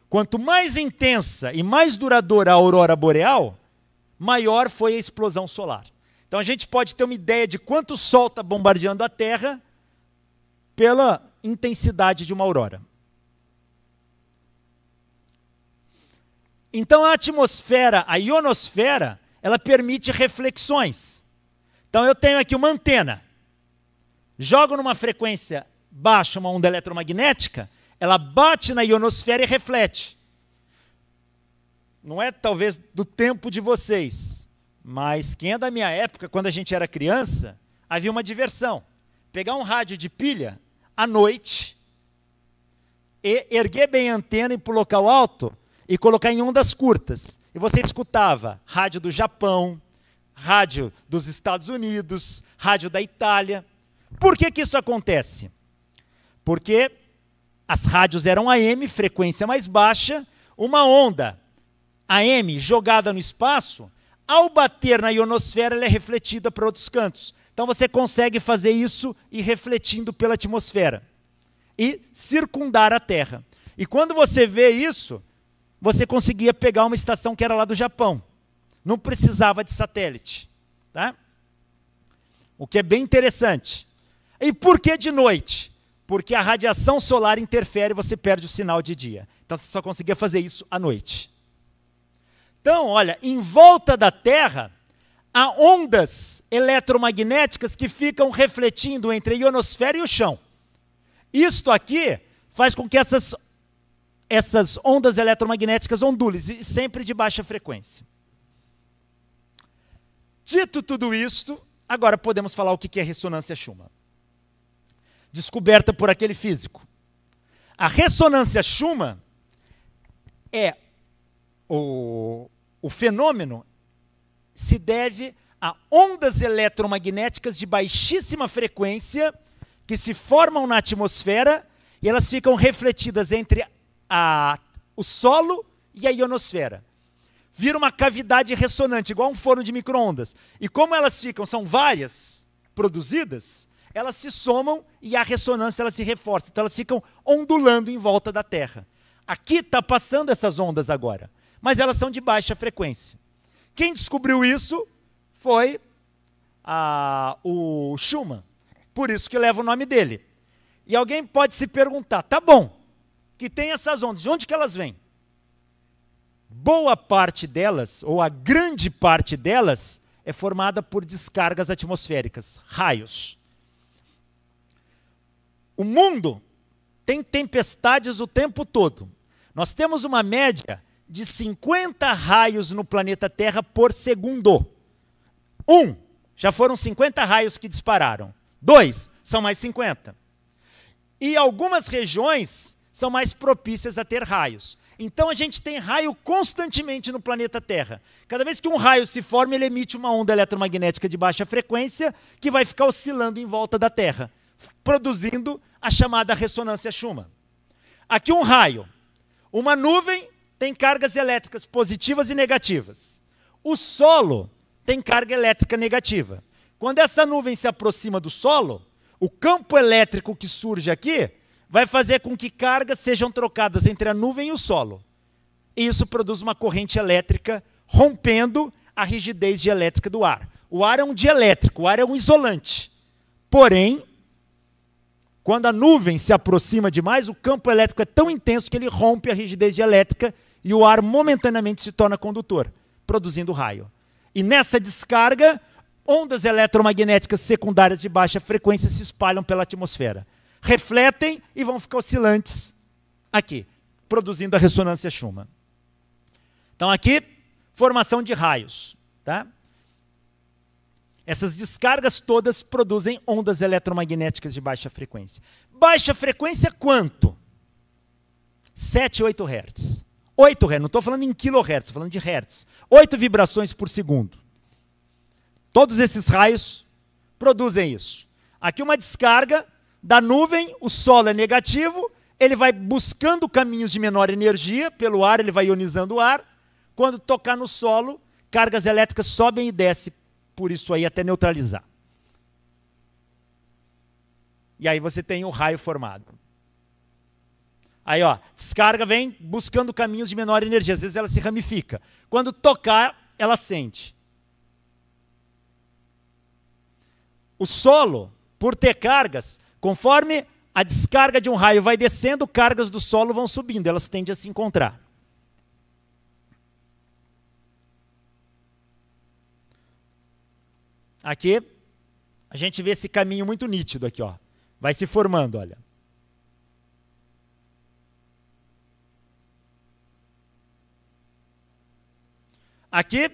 Quanto mais intensa e mais duradoura a aurora boreal, maior foi a explosão solar. Então a gente pode ter uma ideia de quanto o Sol está bombardeando a Terra pela intensidade de uma aurora. Então a atmosfera, a ionosfera, ela permite reflexões. Então eu tenho aqui uma antena. Jogo numa frequência baixa uma onda eletromagnética, ela bate na ionosfera e reflete. Não é talvez do tempo de vocês, mas quem é da minha época, quando a gente era criança, havia uma diversão. Pegar um rádio de pilha à noite e erguer bem a antena e para o local alto e colocar em ondas curtas. E você escutava rádio do Japão, rádio dos Estados Unidos, rádio da Itália. Por que, que isso acontece? Porque as rádios eram AM, frequência mais baixa, uma onda AM jogada no espaço, ao bater na ionosfera, ela é refletida para outros cantos. Então você consegue fazer isso e refletindo pela atmosfera e circundar a Terra. E quando você vê isso, você conseguia pegar uma estação que era lá do Japão não precisava de satélite. Tá? O que é bem interessante. E por que de noite? Porque a radiação solar interfere e você perde o sinal de dia. Então você só conseguia fazer isso à noite. Então, olha, em volta da Terra, há ondas eletromagnéticas que ficam refletindo entre a ionosfera e o chão. Isto aqui faz com que essas, essas ondas eletromagnéticas ondulem, sempre de baixa frequência. Dito tudo isto, agora podemos falar o que é ressonância Schumann. Descoberta por aquele físico. A ressonância Schumann é o, o fenômeno se deve a ondas eletromagnéticas de baixíssima frequência que se formam na atmosfera e elas ficam refletidas entre a, o solo e a ionosfera vira uma cavidade ressonante, igual um forno de microondas. E como elas ficam, são várias produzidas, elas se somam e a ressonância ela se reforça. Então elas ficam ondulando em volta da Terra. Aqui está passando essas ondas agora, mas elas são de baixa frequência. Quem descobriu isso foi a, o Schumann. Por isso que leva o nome dele. E alguém pode se perguntar, tá bom, que tem essas ondas, de onde que elas vêm? boa parte delas, ou a grande parte delas, é formada por descargas atmosféricas, raios. O mundo tem tempestades o tempo todo. Nós temos uma média de 50 raios no planeta Terra por segundo. Um, já foram 50 raios que dispararam. Dois, são mais 50. E algumas regiões são mais propícias a ter raios. Então a gente tem raio constantemente no planeta Terra. Cada vez que um raio se forma, ele emite uma onda eletromagnética de baixa frequência que vai ficar oscilando em volta da Terra, produzindo a chamada ressonância Schumann. Aqui um raio, uma nuvem tem cargas elétricas positivas e negativas. O solo tem carga elétrica negativa. Quando essa nuvem se aproxima do solo, o campo elétrico que surge aqui vai fazer com que cargas sejam trocadas entre a nuvem e o solo. E isso produz uma corrente elétrica rompendo a rigidez dielétrica do ar. O ar é um dielétrico, o ar é um isolante. Porém, quando a nuvem se aproxima demais, o campo elétrico é tão intenso que ele rompe a rigidez dielétrica e o ar momentaneamente se torna condutor, produzindo raio. E nessa descarga, ondas eletromagnéticas secundárias de baixa frequência se espalham pela atmosfera refletem e vão ficar oscilantes aqui, produzindo a ressonância Schumann. Então aqui, formação de raios, tá? Essas descargas todas produzem ondas eletromagnéticas de baixa frequência. Baixa frequência quanto? 7, 8 Hz. 8 Hz, não estou falando em kHz, estou falando de Hz. 8 vibrações por segundo. Todos esses raios produzem isso. Aqui uma descarga da nuvem, o solo é negativo, ele vai buscando caminhos de menor energia, pelo ar ele vai ionizando o ar. Quando tocar no solo, cargas elétricas sobem e descem, por isso aí até neutralizar. E aí você tem o raio formado. Aí, ó, descarga vem buscando caminhos de menor energia, às vezes ela se ramifica. Quando tocar, ela sente. O solo, por ter cargas, Conforme a descarga de um raio vai descendo, cargas do solo vão subindo, elas tendem a se encontrar. Aqui a gente vê esse caminho muito nítido aqui, ó. Vai se formando, olha. Aqui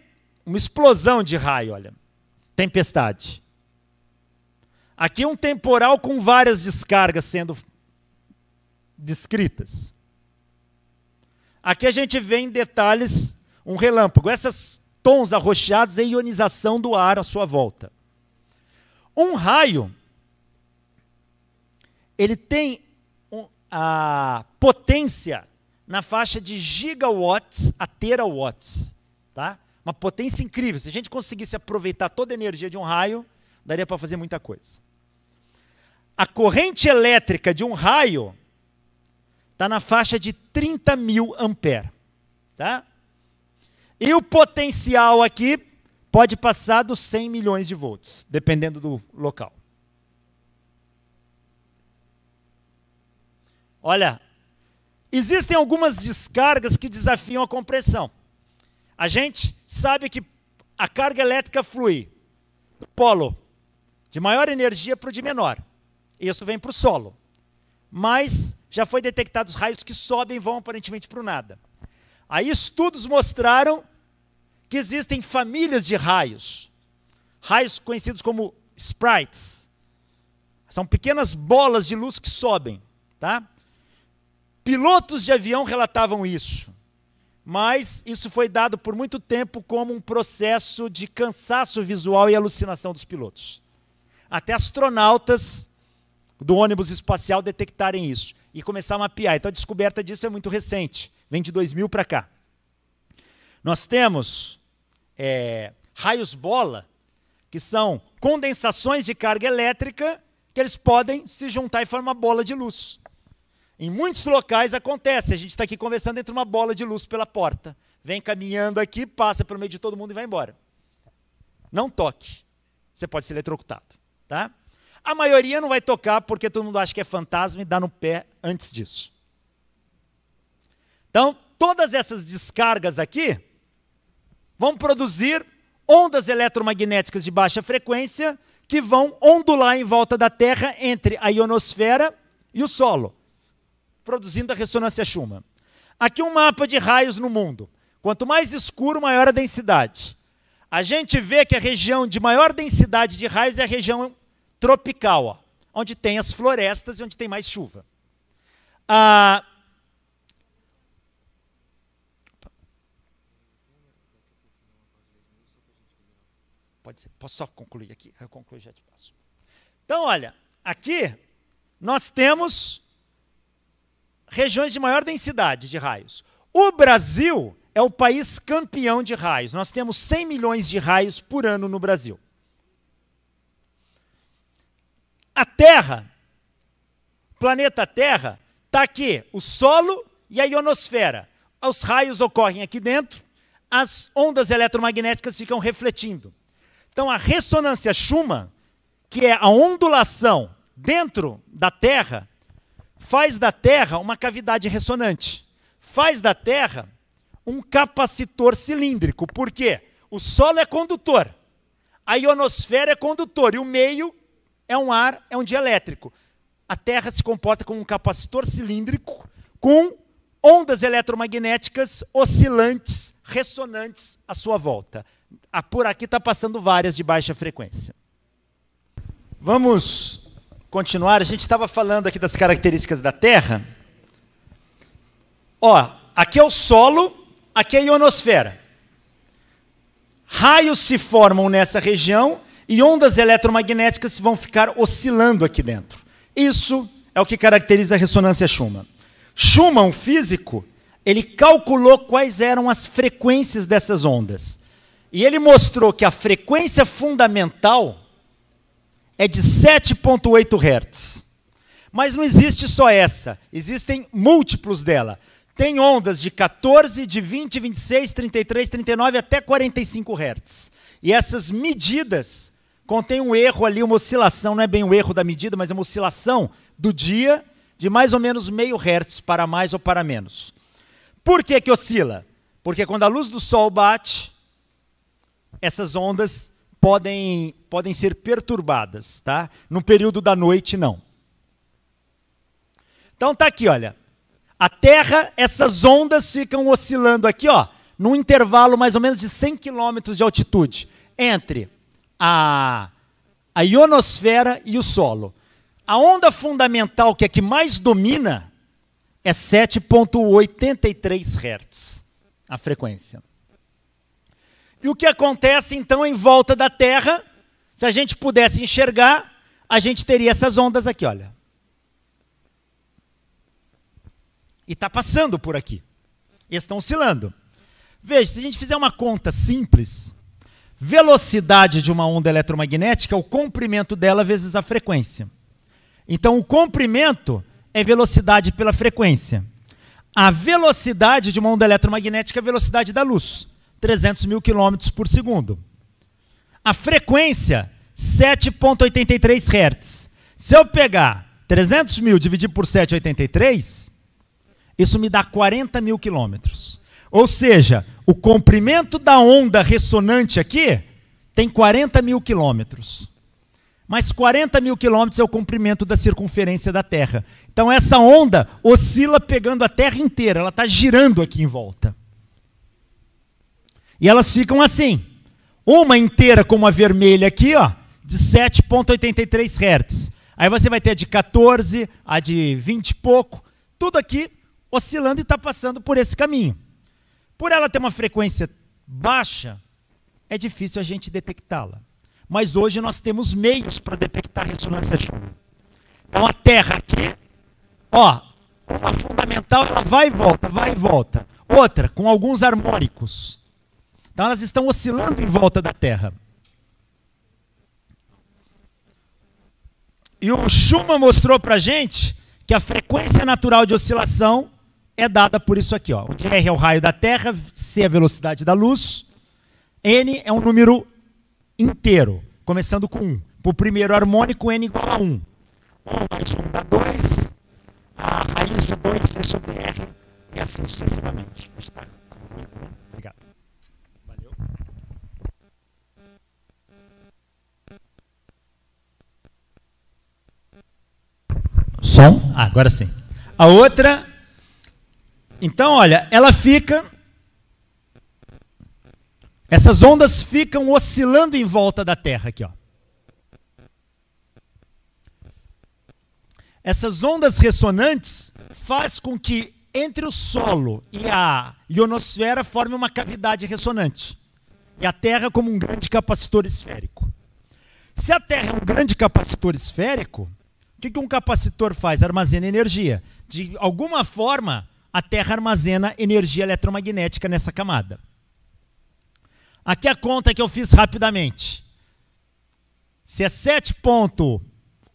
uma explosão de raio, olha. Tempestade. Aqui é um temporal com várias descargas sendo descritas. Aqui a gente vê em detalhes um relâmpago. Esses tons arroxeados é ionização do ar à sua volta. Um raio, ele tem a potência na faixa de gigawatts a terawatts, tá? Uma potência incrível. Se a gente conseguisse aproveitar toda a energia de um raio, daria para fazer muita coisa a corrente elétrica de um raio está na faixa de 30 mil ampere. Tá? E o potencial aqui pode passar dos 100 milhões de volts, dependendo do local. Olha, existem algumas descargas que desafiam a compressão. A gente sabe que a carga elétrica flui do polo de maior energia para o de menor. Isso vem para o solo. Mas já foi detectados raios que sobem e vão aparentemente para o nada. Aí estudos mostraram que existem famílias de raios. Raios conhecidos como sprites. São pequenas bolas de luz que sobem, tá? Pilotos de avião relatavam isso. Mas isso foi dado por muito tempo como um processo de cansaço visual e alucinação dos pilotos. Até astronautas do ônibus espacial detectarem isso e começar a mapear. Então a descoberta disso é muito recente, vem de 2000 para cá. Nós temos é, raios bola, que são condensações de carga elétrica que eles podem se juntar e formar bola de luz. Em muitos locais acontece, a gente está aqui conversando entre uma bola de luz pela porta. Vem caminhando aqui, passa pelo meio de todo mundo e vai embora. Não toque. Você pode ser eletrocutado. Tá? A maioria não vai tocar porque todo mundo acha que é fantasma e dá no pé antes disso. Então, todas essas descargas aqui vão produzir ondas eletromagnéticas de baixa frequência que vão ondular em volta da Terra entre a ionosfera e o solo, produzindo a ressonância Schumann. Aqui um mapa de raios no mundo. Quanto mais escuro, maior a densidade. A gente vê que a região de maior densidade de raios é a região tropical, ó, onde tem as florestas e onde tem mais chuva. Ah, pode ser, posso só concluir aqui? Eu concluo já te passo. Então, olha, aqui nós temos regiões de maior densidade de raios. O Brasil é o país campeão de raios. Nós temos 100 milhões de raios por ano no Brasil. A Terra, planeta Terra, está aqui o solo e a ionosfera. Os raios ocorrem aqui dentro, as ondas eletromagnéticas ficam refletindo. Então, a ressonância Schumann, que é a ondulação dentro da Terra, faz da Terra uma cavidade ressonante. Faz da Terra um capacitor cilíndrico. Por quê? O solo é condutor, a ionosfera é condutor e o meio é um ar, é um dielétrico. A Terra se comporta como um capacitor cilíndrico com ondas eletromagnéticas oscilantes, ressonantes à sua volta. Ah, por aqui está passando várias de baixa frequência. Vamos continuar. A gente estava falando aqui das características da Terra. Ó, aqui é o solo, aqui é a ionosfera. Raios se formam nessa região e ondas eletromagnéticas vão ficar oscilando aqui dentro. Isso é o que caracteriza a ressonância Schumann. Schumann, físico, ele calculou quais eram as frequências dessas ondas. E ele mostrou que a frequência fundamental é de 7,8 Hz. Mas não existe só essa, existem múltiplos dela. Tem ondas de 14, de 20, 26, 33, 39 até 45 Hz. E essas medidas contém um erro ali, uma oscilação, não é bem o erro da medida, mas é uma oscilação do dia de mais ou menos meio hertz para mais ou para menos. Por que que oscila? Porque quando a luz do sol bate, essas ondas podem, podem ser perturbadas, tá? No período da noite não. Então tá aqui, olha. A Terra, essas ondas ficam oscilando aqui, ó, num intervalo mais ou menos de 100 quilômetros de altitude entre a, a ionosfera e o solo. A onda fundamental, que é que mais domina, é 7,83 Hz, a frequência. E o que acontece então em volta da Terra? Se a gente pudesse enxergar, a gente teria essas ondas aqui, olha. E está passando por aqui. Estão oscilando. Veja, se a gente fizer uma conta simples, velocidade de uma onda eletromagnética é o comprimento dela vezes a frequência. Então, o comprimento é velocidade pela frequência. A velocidade de uma onda eletromagnética é a velocidade da luz, 300 mil quilômetros por segundo. A frequência, 7,83 Hz. Se eu pegar 300 mil dividido por 7,83, isso me dá 40 mil quilômetros. Ou seja, o comprimento da onda ressonante aqui tem 40 mil quilômetros. Mas 40 mil quilômetros é o comprimento da circunferência da Terra. Então essa onda oscila pegando a Terra inteira, ela está girando aqui em volta. E elas ficam assim. Uma inteira como a vermelha aqui, ó, de 7.83 Hz. Aí você vai ter a de 14, a de 20 e pouco, tudo aqui oscilando e está passando por esse caminho. Por ela ter uma frequência baixa, é difícil a gente detectá-la. Mas hoje nós temos meios para detectar ressonância chum. Então a Terra aqui, ó, uma fundamental, ela vai e volta, vai e volta. Outra, com alguns harmônicos. Então elas estão oscilando em volta da Terra. E o Schumann mostrou para gente que a frequência natural de oscilação é dada por isso aqui, ó, onde R é o raio da Terra, C é a velocidade da luz, N é um número inteiro, começando com 1. Para o primeiro harmônico, N igual a 1. 1 mais 1 dá 2, a raiz de 2 C sobre R, e assim sucessivamente. Obrigado. Valeu. Som? Ah, agora sim. A outra então, olha, ela fica. Essas ondas ficam oscilando em volta da Terra aqui, ó. Essas ondas ressonantes faz com que entre o solo e a ionosfera forme uma cavidade ressonante. E a Terra como um grande capacitor esférico. Se a Terra é um grande capacitor esférico, o que, que um capacitor faz? Armazena energia. De alguma forma, a Terra armazena energia eletromagnética nessa camada. Aqui a conta que eu fiz rapidamente. Se é 7.8,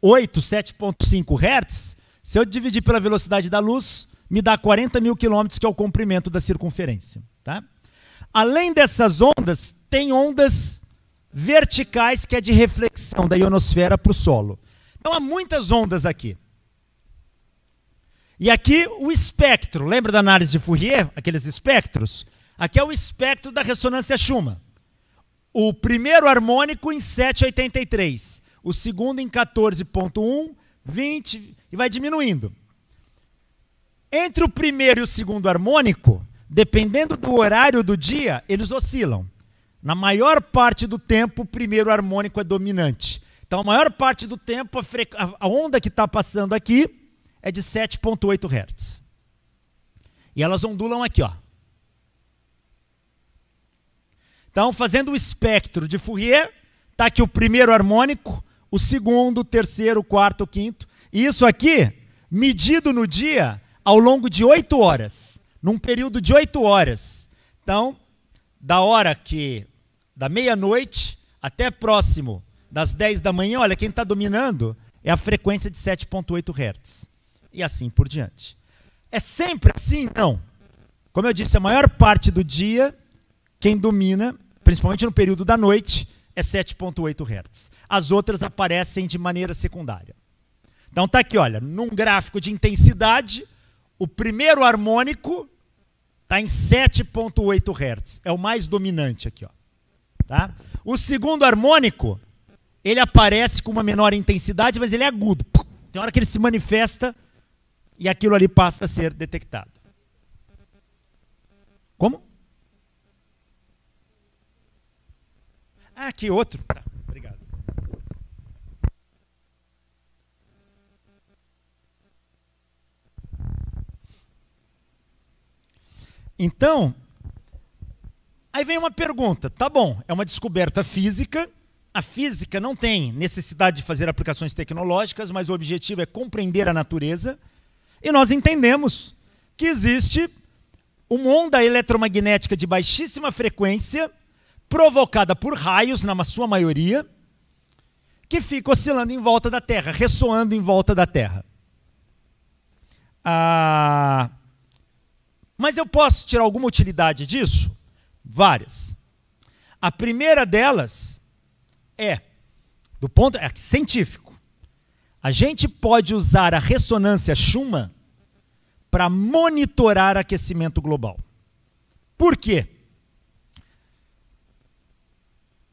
7.5 Hz, se eu dividir pela velocidade da luz, me dá 40 mil quilômetros, que é o comprimento da circunferência. Tá? Além dessas ondas, tem ondas verticais, que é de reflexão da ionosfera para o solo. Então há muitas ondas aqui. E aqui o espectro, lembra da análise de Fourier, aqueles espectros? Aqui é o espectro da ressonância Schumann. O primeiro harmônico em 7,83, o segundo em 14,1, 20 e vai diminuindo. Entre o primeiro e o segundo harmônico, dependendo do horário do dia, eles oscilam. Na maior parte do tempo, o primeiro harmônico é dominante. Então, a maior parte do tempo, a, a onda que está passando aqui é de 7,8 Hz. E elas ondulam aqui, ó. Então, fazendo o espectro de Fourier, está aqui o primeiro harmônico, o segundo, o terceiro, o quarto, o quinto. E isso aqui, medido no dia, ao longo de oito horas, num período de oito horas. Então, da hora que, da meia-noite até próximo das 10 da manhã, olha, quem está dominando é a frequência de 7,8 Hz e assim por diante. É sempre assim? Não. Como eu disse, a maior parte do dia, quem domina, principalmente no período da noite, é 7,8 Hz. As outras aparecem de maneira secundária. Então tá aqui, olha, num gráfico de intensidade, o primeiro harmônico está em 7,8 Hz. É o mais dominante aqui. Ó. Tá? O segundo harmônico, ele aparece com uma menor intensidade, mas ele é agudo. Tem hora que ele se manifesta e aquilo ali passa a ser detectado. Como? Ah, aqui outro. Tá, obrigado. Então, aí vem uma pergunta. Tá bom, é uma descoberta física. A física não tem necessidade de fazer aplicações tecnológicas, mas o objetivo é compreender a natureza. E nós entendemos que existe uma onda eletromagnética de baixíssima frequência, provocada por raios, na sua maioria, que fica oscilando em volta da Terra, ressoando em volta da Terra. Ah, mas eu posso tirar alguma utilidade disso? Várias. A primeira delas é, do ponto é, científico a gente pode usar a ressonância Schumann para monitorar aquecimento global. Por quê?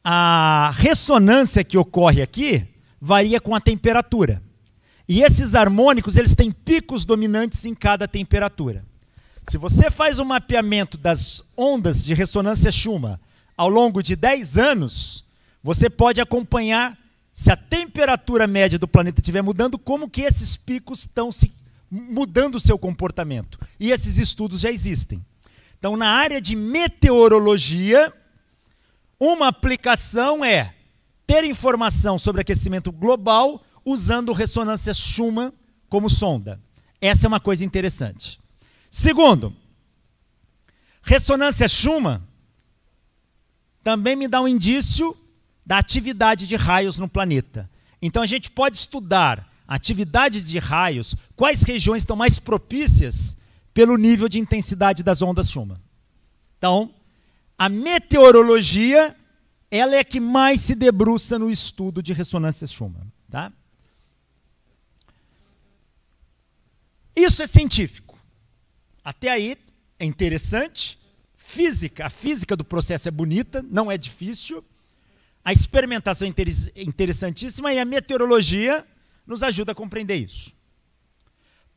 A ressonância que ocorre aqui varia com a temperatura. E esses harmônicos, eles têm picos dominantes em cada temperatura. Se você faz o um mapeamento das ondas de ressonância Schumann ao longo de 10 anos, você pode acompanhar se a temperatura média do planeta estiver mudando, como que esses picos estão se mudando o seu comportamento? E esses estudos já existem. Então, na área de meteorologia, uma aplicação é ter informação sobre aquecimento global usando ressonância Schumann como sonda. Essa é uma coisa interessante. Segundo, ressonância Schumann também me dá um indício da atividade de raios no planeta. Então a gente pode estudar atividades de raios, quais regiões estão mais propícias pelo nível de intensidade das ondas Chuma. Então, a meteorologia, ela é que mais se debruça no estudo de ressonâncias Chuma, tá? Isso é científico. Até aí é interessante. Física, a física do processo é bonita, não é difícil. A experimentação é interessantíssima e a meteorologia nos ajuda a compreender isso.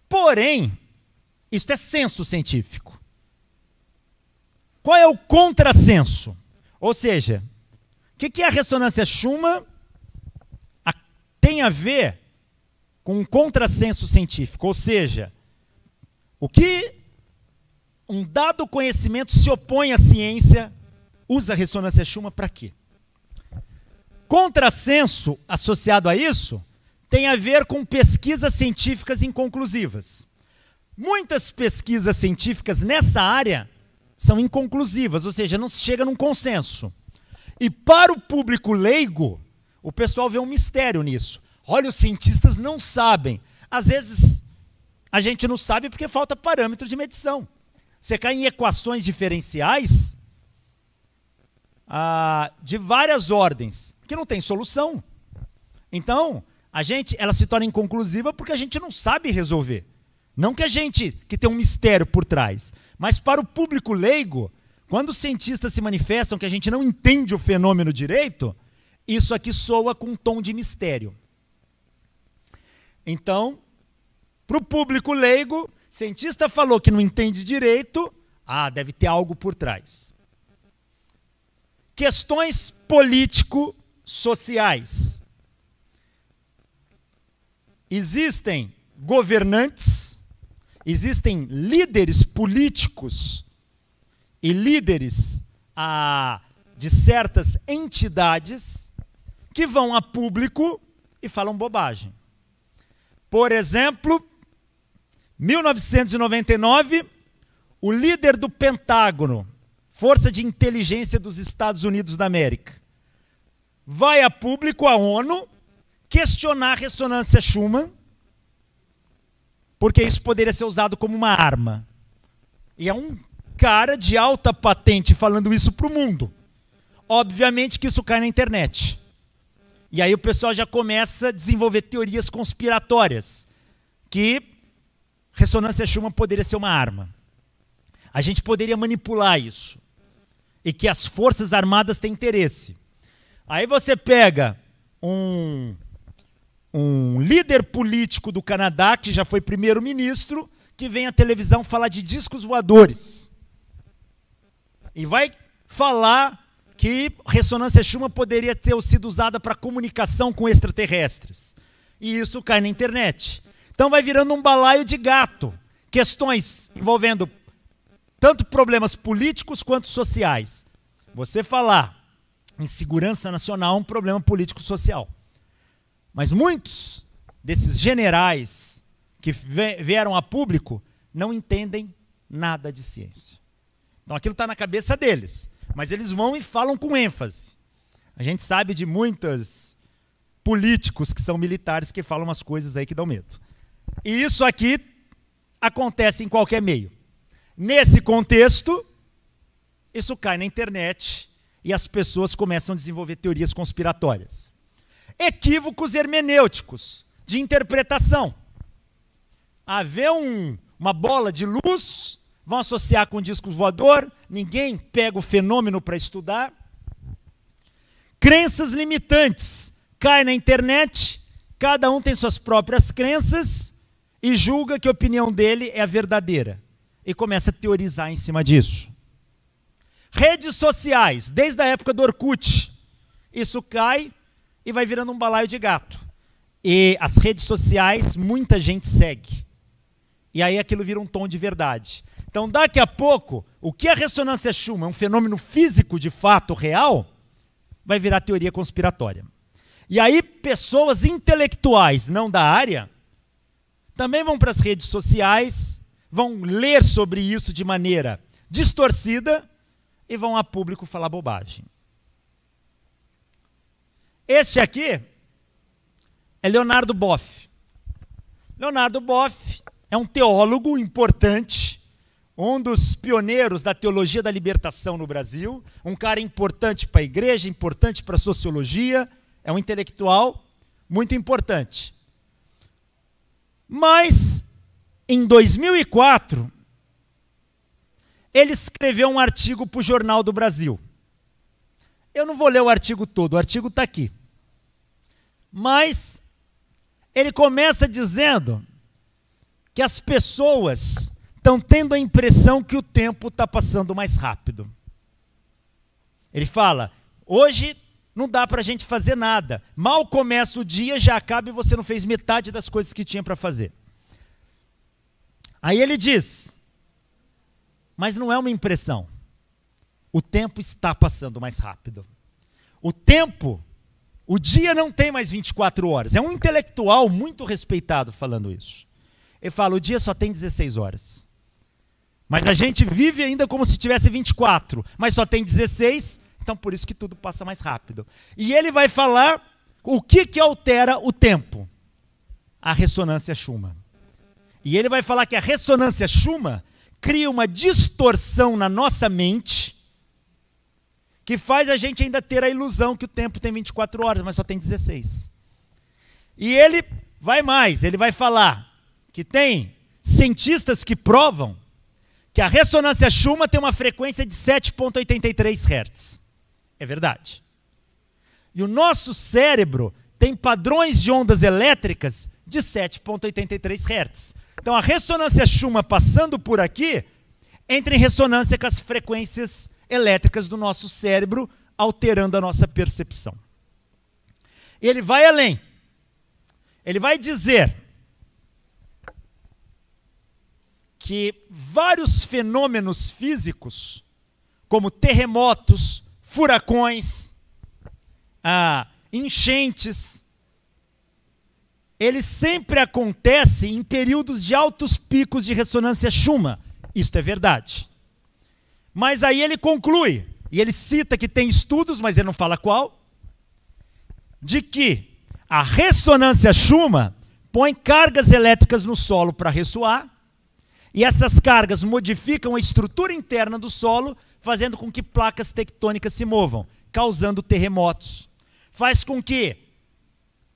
Porém, isto é senso científico. Qual é o contrassenso? Ou seja, o que, que é a ressonância Schumann a, tem a ver com um contrassenso científico? Ou seja, o que um dado conhecimento se opõe à ciência usa a ressonância Schumann para quê? contrassenso associado a isso tem a ver com pesquisas científicas inconclusivas. Muitas pesquisas científicas nessa área são inconclusivas, ou seja, não se chega num consenso. E para o público leigo, o pessoal vê um mistério nisso. Olha, os cientistas não sabem. Às vezes a gente não sabe porque falta parâmetro de medição. Você cai em equações diferenciais ah, de várias ordens que não tem solução. Então, a gente, ela se torna inconclusiva porque a gente não sabe resolver. Não que a gente que tem um mistério por trás, mas para o público leigo, quando os cientistas se manifestam que a gente não entende o fenômeno direito, isso aqui soa com um tom de mistério. Então, para o público leigo, cientista falou que não entende direito, ah, deve ter algo por trás questões político-sociais. Existem governantes, existem líderes políticos e líderes ah, de certas entidades que vão a público e falam bobagem. Por exemplo, 1999, o líder do Pentágono, Força de Inteligência dos Estados Unidos da América, vai a público, a ONU, questionar a ressonância Schumann, porque isso poderia ser usado como uma arma. E é um cara de alta patente falando isso para o mundo. Obviamente que isso cai na internet. E aí o pessoal já começa a desenvolver teorias conspiratórias que ressonância Schumann poderia ser uma arma. A gente poderia manipular isso e que as Forças Armadas têm interesse. Aí você pega um, um líder político do Canadá, que já foi primeiro-ministro, que vem à televisão falar de discos voadores. E vai falar que ressonância Schumann poderia ter sido usada para comunicação com extraterrestres. E isso cai na internet. Então vai virando um balaio de gato. Questões envolvendo tanto problemas políticos quanto sociais. Você falar em segurança nacional é um problema político-social. Mas muitos desses generais que vieram a público não entendem nada de ciência. Então aquilo está na cabeça deles, mas eles vão e falam com ênfase. A gente sabe de muitos políticos que são militares que falam umas coisas aí que dão medo. E isso aqui acontece em qualquer meio. Nesse contexto, isso cai na internet e as pessoas começam a desenvolver teorias conspiratórias. Equívocos hermenêuticos de interpretação. Haver um, uma bola de luz, vão associar com disco voador, ninguém pega o fenômeno para estudar. Crenças limitantes. Cai na internet, cada um tem suas próprias crenças e julga que a opinião dele é a verdadeira e começa a teorizar em cima disso. Redes sociais, desde a época do Orkut, isso cai e vai virando um balaio de gato. E as redes sociais, muita gente segue. E aí aquilo vira um tom de verdade. Então, daqui a pouco, o que a ressonância Schumann é um fenômeno físico de fato real, vai virar teoria conspiratória. E aí, pessoas intelectuais não da área também vão para as redes sociais vão ler sobre isso de maneira distorcida e vão a público falar bobagem. Este aqui é Leonardo Boff. Leonardo Boff é um teólogo importante, um dos pioneiros da teologia da libertação no Brasil, um cara importante para a igreja, importante para a sociologia, é um intelectual muito importante. Mas em 2004, ele escreveu um artigo para o Jornal do Brasil. Eu não vou ler o artigo todo, o artigo está aqui. Mas ele começa dizendo que as pessoas estão tendo a impressão que o tempo está passando mais rápido. Ele fala: hoje não dá para a gente fazer nada. Mal começa o dia, já acaba e você não fez metade das coisas que tinha para fazer. Aí ele diz, mas não é uma impressão. O tempo está passando mais rápido. O tempo, o dia não tem mais 24 horas. É um intelectual muito respeitado falando isso. Ele fala: o dia só tem 16 horas. Mas a gente vive ainda como se tivesse 24, mas só tem 16, então por isso que tudo passa mais rápido. E ele vai falar o que, que altera o tempo: a ressonância Schumann. E ele vai falar que a ressonância Schumann cria uma distorção na nossa mente que faz a gente ainda ter a ilusão que o tempo tem 24 horas, mas só tem 16. E ele vai mais, ele vai falar que tem cientistas que provam que a ressonância Schumann tem uma frequência de 7.83 Hz. É verdade. E o nosso cérebro tem padrões de ondas elétricas de 7.83 Hz. Então a ressonância Schumann passando por aqui entra em ressonância com as frequências elétricas do nosso cérebro, alterando a nossa percepção. ele vai além. Ele vai dizer que vários fenômenos físicos, como terremotos, furacões, ah, enchentes, ele sempre acontece em períodos de altos picos de ressonância Schumann. Isto é verdade. Mas aí ele conclui, e ele cita que tem estudos, mas ele não fala qual, de que a ressonância Schumann põe cargas elétricas no solo para ressoar, e essas cargas modificam a estrutura interna do solo, fazendo com que placas tectônicas se movam, causando terremotos. Faz com que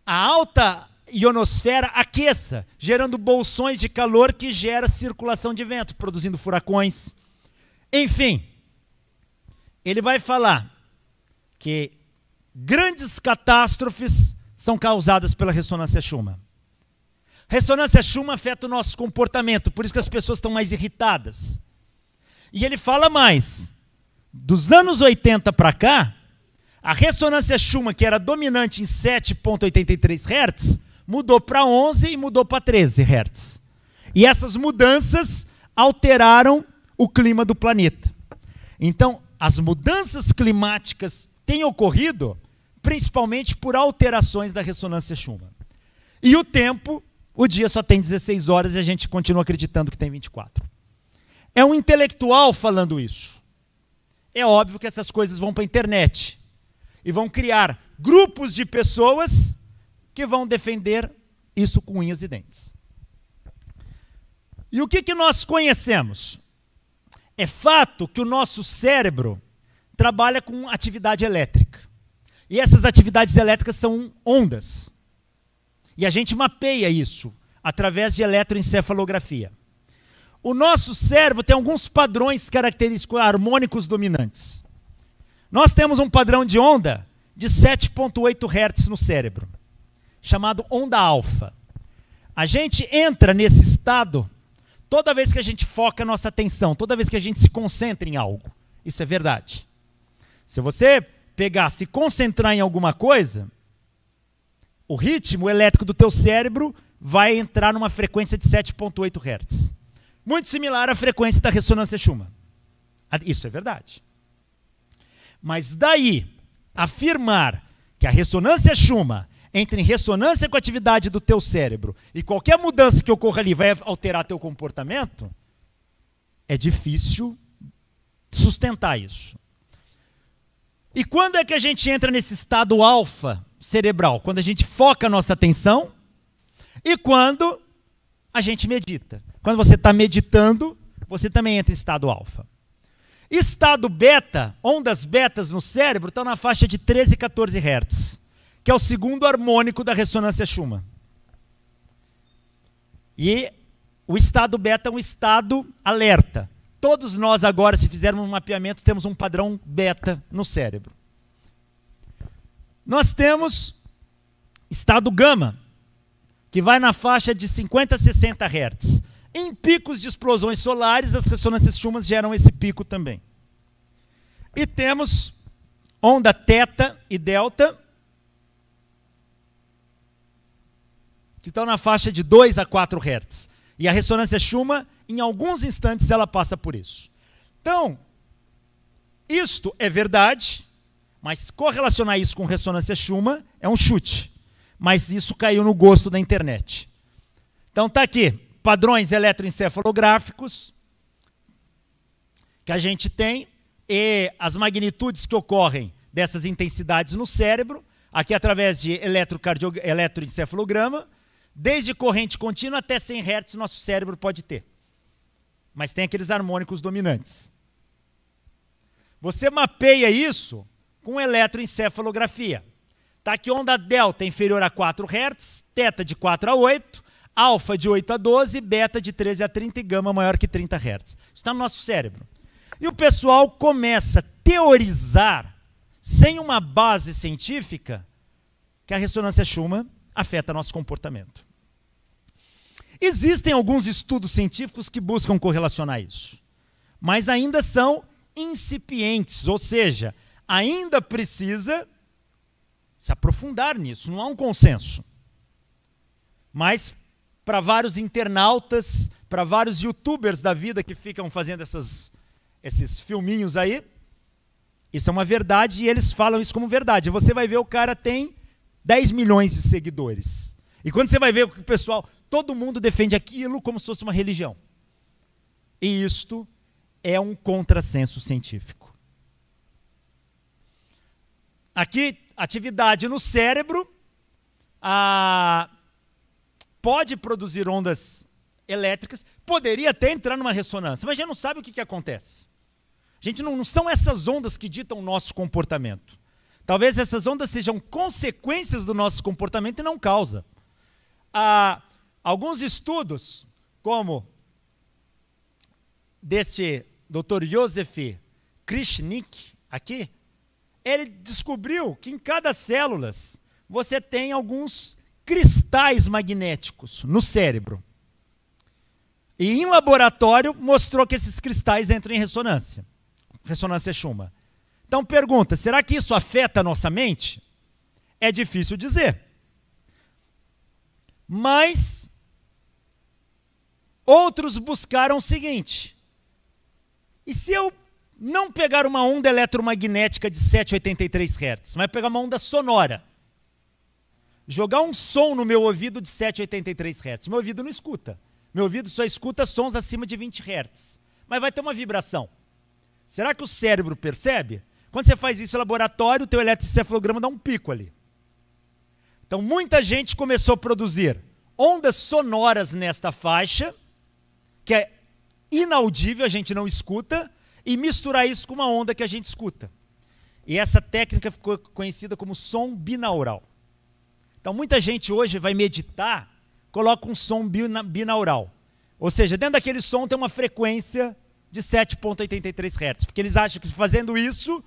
a alta ionosfera aqueça, gerando bolsões de calor que gera circulação de vento, produzindo furacões. Enfim, ele vai falar que grandes catástrofes são causadas pela ressonância Schumann. Ressonância Schumann afeta o nosso comportamento, por isso que as pessoas estão mais irritadas. E ele fala mais. Dos anos 80 para cá, a ressonância Schumann, que era dominante em 7.83 Hz, mudou para 11 e mudou para 13 Hz. E essas mudanças alteraram o clima do planeta. Então, as mudanças climáticas têm ocorrido principalmente por alterações da ressonância Schumann. E o tempo, o dia só tem 16 horas e a gente continua acreditando que tem 24. É um intelectual falando isso. É óbvio que essas coisas vão para a internet e vão criar grupos de pessoas que vão defender isso com unhas e dentes. E o que, que nós conhecemos? É fato que o nosso cérebro trabalha com atividade elétrica. E essas atividades elétricas são ondas. E a gente mapeia isso através de eletroencefalografia. O nosso cérebro tem alguns padrões característicos harmônicos dominantes. Nós temos um padrão de onda de 7,8 Hz no cérebro chamado onda alfa. A gente entra nesse estado toda vez que a gente foca a nossa atenção, toda vez que a gente se concentra em algo. Isso é verdade. Se você pegar, se concentrar em alguma coisa, o ritmo elétrico do teu cérebro vai entrar numa frequência de 7.8 Hz. Muito similar à frequência da ressonância Schumann. Ah, isso é verdade. Mas daí, afirmar que a ressonância Schumann entra em ressonância com a atividade do teu cérebro e qualquer mudança que ocorra ali vai alterar teu comportamento, é difícil sustentar isso. E quando é que a gente entra nesse estado alfa cerebral? Quando a gente foca a nossa atenção e quando a gente medita. Quando você está meditando, você também entra em estado alfa. Estado beta, ondas betas no cérebro, estão tá na faixa de 13 e 14 Hz que é o segundo harmônico da ressonância Schumann. E o estado beta é um estado alerta. Todos nós agora, se fizermos um mapeamento, temos um padrão beta no cérebro. Nós temos estado gama, que vai na faixa de 50 a 60 Hz. Em picos de explosões solares, as ressonâncias chumas geram esse pico também. E temos onda teta e delta, que estão na faixa de 2 a 4 Hz. E a ressonância Schumann, em alguns instantes, ela passa por isso. Então, isto é verdade, mas correlacionar isso com ressonância Schumann é um chute. Mas isso caiu no gosto da internet. Então está aqui, padrões eletroencefalográficos que a gente tem e as magnitudes que ocorrem dessas intensidades no cérebro, aqui através de eletrocardio... eletroencefalograma, Desde corrente contínua até 100 Hz nosso cérebro pode ter. Mas tem aqueles harmônicos dominantes. Você mapeia isso com eletroencefalografia. Está aqui onda delta inferior a 4 Hz, teta de 4 a 8, alfa de 8 a 12, beta de 13 a 30 e gama maior que 30 Hz. Isso Está no nosso cérebro. E o pessoal começa a teorizar, sem uma base científica, que a ressonância Schumann afeta nosso comportamento. Existem alguns estudos científicos que buscam correlacionar isso, mas ainda são incipientes, ou seja, ainda precisa se aprofundar nisso, não há um consenso. Mas para vários internautas, para vários youtubers da vida que ficam fazendo essas, esses filminhos aí, isso é uma verdade e eles falam isso como verdade. Você vai ver o cara tem 10 milhões de seguidores. E quando você vai ver o que o pessoal, todo mundo defende aquilo como se fosse uma religião. E isto é um contrassenso científico. Aqui, atividade no cérebro a, pode produzir ondas elétricas, poderia até entrar numa ressonância, mas a gente não sabe o que, que acontece. A gente não, não são essas ondas que ditam o nosso comportamento. Talvez essas ondas sejam consequências do nosso comportamento e não causa. Há alguns estudos, como deste Dr. Joseph Krishnik, aqui, ele descobriu que em cada célula você tem alguns cristais magnéticos no cérebro. E em laboratório mostrou que esses cristais entram em ressonância. Ressonância Schumann. Então pergunta, será que isso afeta a nossa mente? É difícil dizer. Mas outros buscaram o seguinte: e se eu não pegar uma onda eletromagnética de 783 Hz, mas pegar uma onda sonora, jogar um som no meu ouvido de 783 Hz, meu ouvido não escuta. Meu ouvido só escuta sons acima de 20 Hz, mas vai ter uma vibração. Será que o cérebro percebe? Quando você faz isso em laboratório, o teu eletrocefalograma dá um pico ali. Então, muita gente começou a produzir ondas sonoras nesta faixa, que é inaudível, a gente não escuta, e misturar isso com uma onda que a gente escuta. E essa técnica ficou conhecida como som binaural. Então, muita gente hoje vai meditar, coloca um som binaural. Ou seja, dentro daquele som tem uma frequência de 7,83 Hz, porque eles acham que fazendo isso,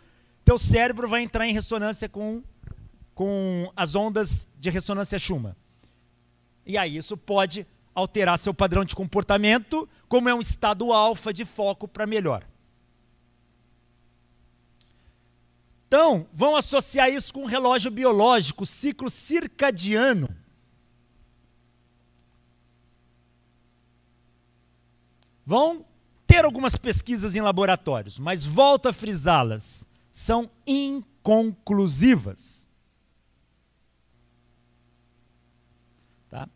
teu cérebro vai entrar em ressonância com, com as ondas de ressonância Schumann. E aí isso pode alterar seu padrão de comportamento, como é um estado alfa de foco para melhor. Então, vão associar isso com um relógio biológico, ciclo circadiano. Vão ter algumas pesquisas em laboratórios, mas volto a frisá-las são inconclusivas. Tá?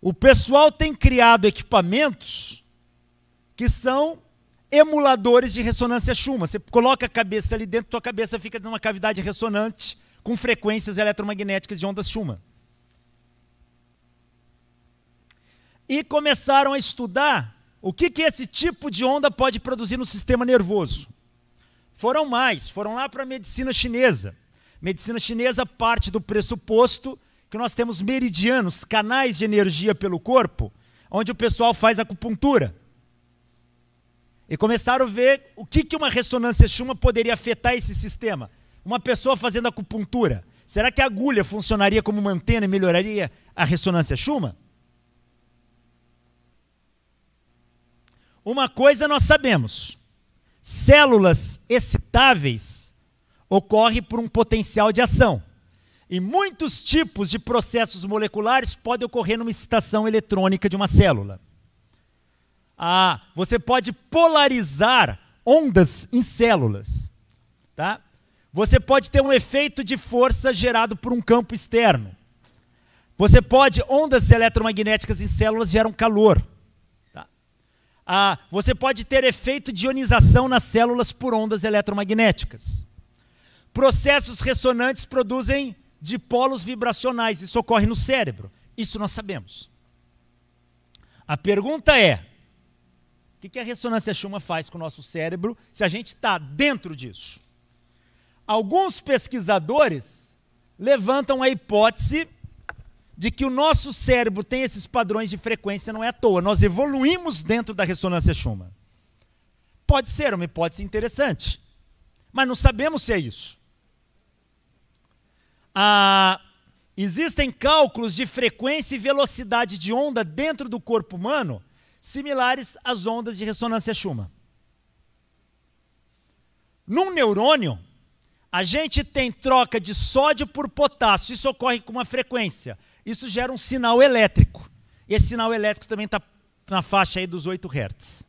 O pessoal tem criado equipamentos que são emuladores de ressonância chuma. Você coloca a cabeça ali dentro, tua cabeça fica numa cavidade ressonante com frequências eletromagnéticas de ondas chuma. E começaram a estudar o que, que esse tipo de onda pode produzir no sistema nervoso. Foram mais, foram lá para a medicina chinesa. Medicina chinesa parte do pressuposto que nós temos meridianos, canais de energia pelo corpo, onde o pessoal faz acupuntura. E começaram a ver o que, que uma ressonância chuma poderia afetar esse sistema. Uma pessoa fazendo acupuntura, será que a agulha funcionaria como uma antena e melhoraria a ressonância chuma? Uma coisa nós sabemos células excitáveis ocorre por um potencial de ação. E muitos tipos de processos moleculares podem ocorrer numa excitação eletrônica de uma célula. Ah, você pode polarizar ondas em células, tá? Você pode ter um efeito de força gerado por um campo externo. Você pode ondas eletromagnéticas em células geram calor. Ah, você pode ter efeito de ionização nas células por ondas eletromagnéticas. Processos ressonantes produzem dipolos vibracionais. Isso ocorre no cérebro. Isso nós sabemos. A pergunta é: o que a ressonância Schumann faz com o nosso cérebro se a gente está dentro disso? Alguns pesquisadores levantam a hipótese de que o nosso cérebro tem esses padrões de frequência não é à toa. Nós evoluímos dentro da ressonância Schumann. Pode ser uma hipótese interessante, mas não sabemos se é isso. Ah, existem cálculos de frequência e velocidade de onda dentro do corpo humano similares às ondas de ressonância Schumann. Num neurônio, a gente tem troca de sódio por potássio, isso ocorre com uma frequência. Isso gera um sinal elétrico. Esse sinal elétrico também está na faixa aí dos 8 Hz.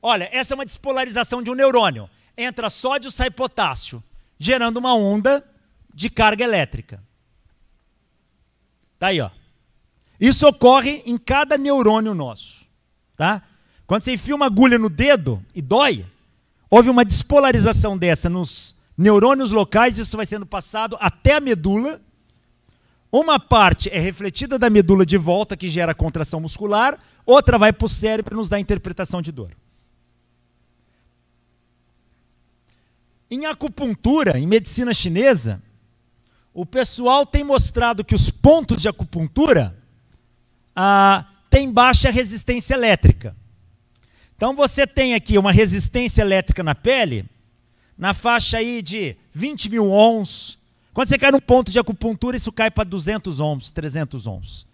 Olha, essa é uma despolarização de um neurônio. Entra sódio, sai potássio, gerando uma onda de carga elétrica. Tá aí, ó. Isso ocorre em cada neurônio nosso, tá? Quando você enfia uma agulha no dedo e dói, houve uma despolarização dessa nos neurônios locais, isso vai sendo passado até a medula uma parte é refletida da medula de volta, que gera contração muscular, outra vai para o cérebro e nos dá interpretação de dor. Em acupuntura, em medicina chinesa, o pessoal tem mostrado que os pontos de acupuntura ah, têm baixa resistência elétrica. Então você tem aqui uma resistência elétrica na pele, na faixa aí de 20 mil ohms, quando você cai num ponto de acupuntura, isso cai para 200 ohms, 300 ohms.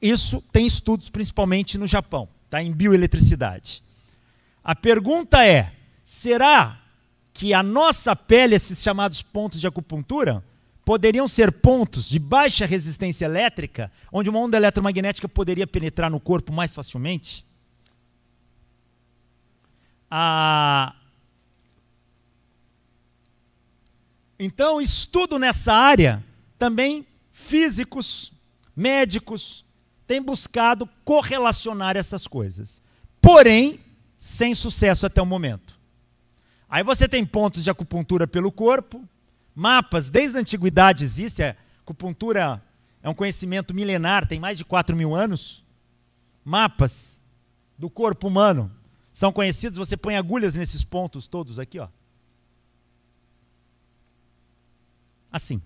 Isso tem estudos principalmente no Japão, tá? em bioeletricidade. A pergunta é: será que a nossa pele, esses chamados pontos de acupuntura, poderiam ser pontos de baixa resistência elétrica, onde uma onda eletromagnética poderia penetrar no corpo mais facilmente? A Então, estudo nessa área, também físicos, médicos, têm buscado correlacionar essas coisas. Porém, sem sucesso até o momento. Aí você tem pontos de acupuntura pelo corpo, mapas, desde a antiguidade existe, a é, acupuntura é um conhecimento milenar, tem mais de 4 mil anos. Mapas do corpo humano são conhecidos, você põe agulhas nesses pontos todos aqui, ó. assim.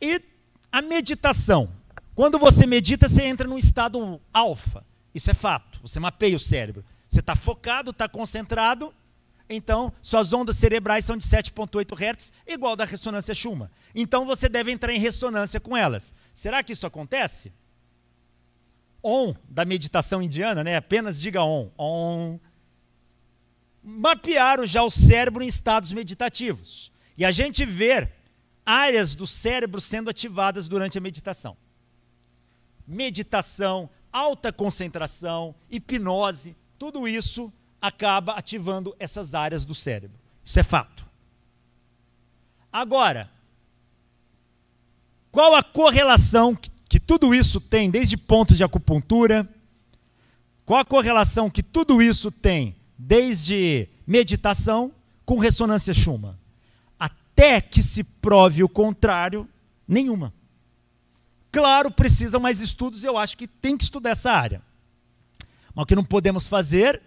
E a meditação. Quando você medita, você entra num estado alfa. Isso é fato. Você mapeia o cérebro. Você está focado, está concentrado, então suas ondas cerebrais são de 7,8 Hz, igual da ressonância Schumann. Então você deve entrar em ressonância com elas. Será que isso acontece? On, da meditação indiana, né? apenas diga on. On mapearam já o cérebro em estados meditativos. E a gente vê áreas do cérebro sendo ativadas durante a meditação. Meditação, alta concentração, hipnose, tudo isso acaba ativando essas áreas do cérebro. Isso é fato. Agora, qual a correlação que, que tudo isso tem, desde pontos de acupuntura? Qual a correlação que tudo isso tem desde meditação com ressonância chuma até que se prove o contrário, nenhuma. Claro, precisam mais estudos, eu acho que tem que estudar essa área. Mas o que não podemos fazer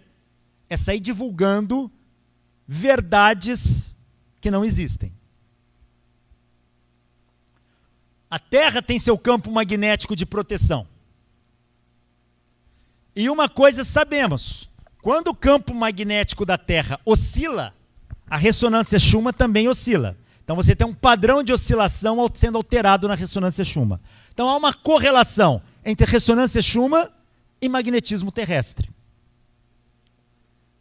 é sair divulgando verdades que não existem. A Terra tem seu campo magnético de proteção. E uma coisa sabemos: quando o campo magnético da Terra oscila, a ressonância Schumann também oscila. Então você tem um padrão de oscilação sendo alterado na ressonância Schumann. Então há uma correlação entre ressonância Schumann e magnetismo terrestre.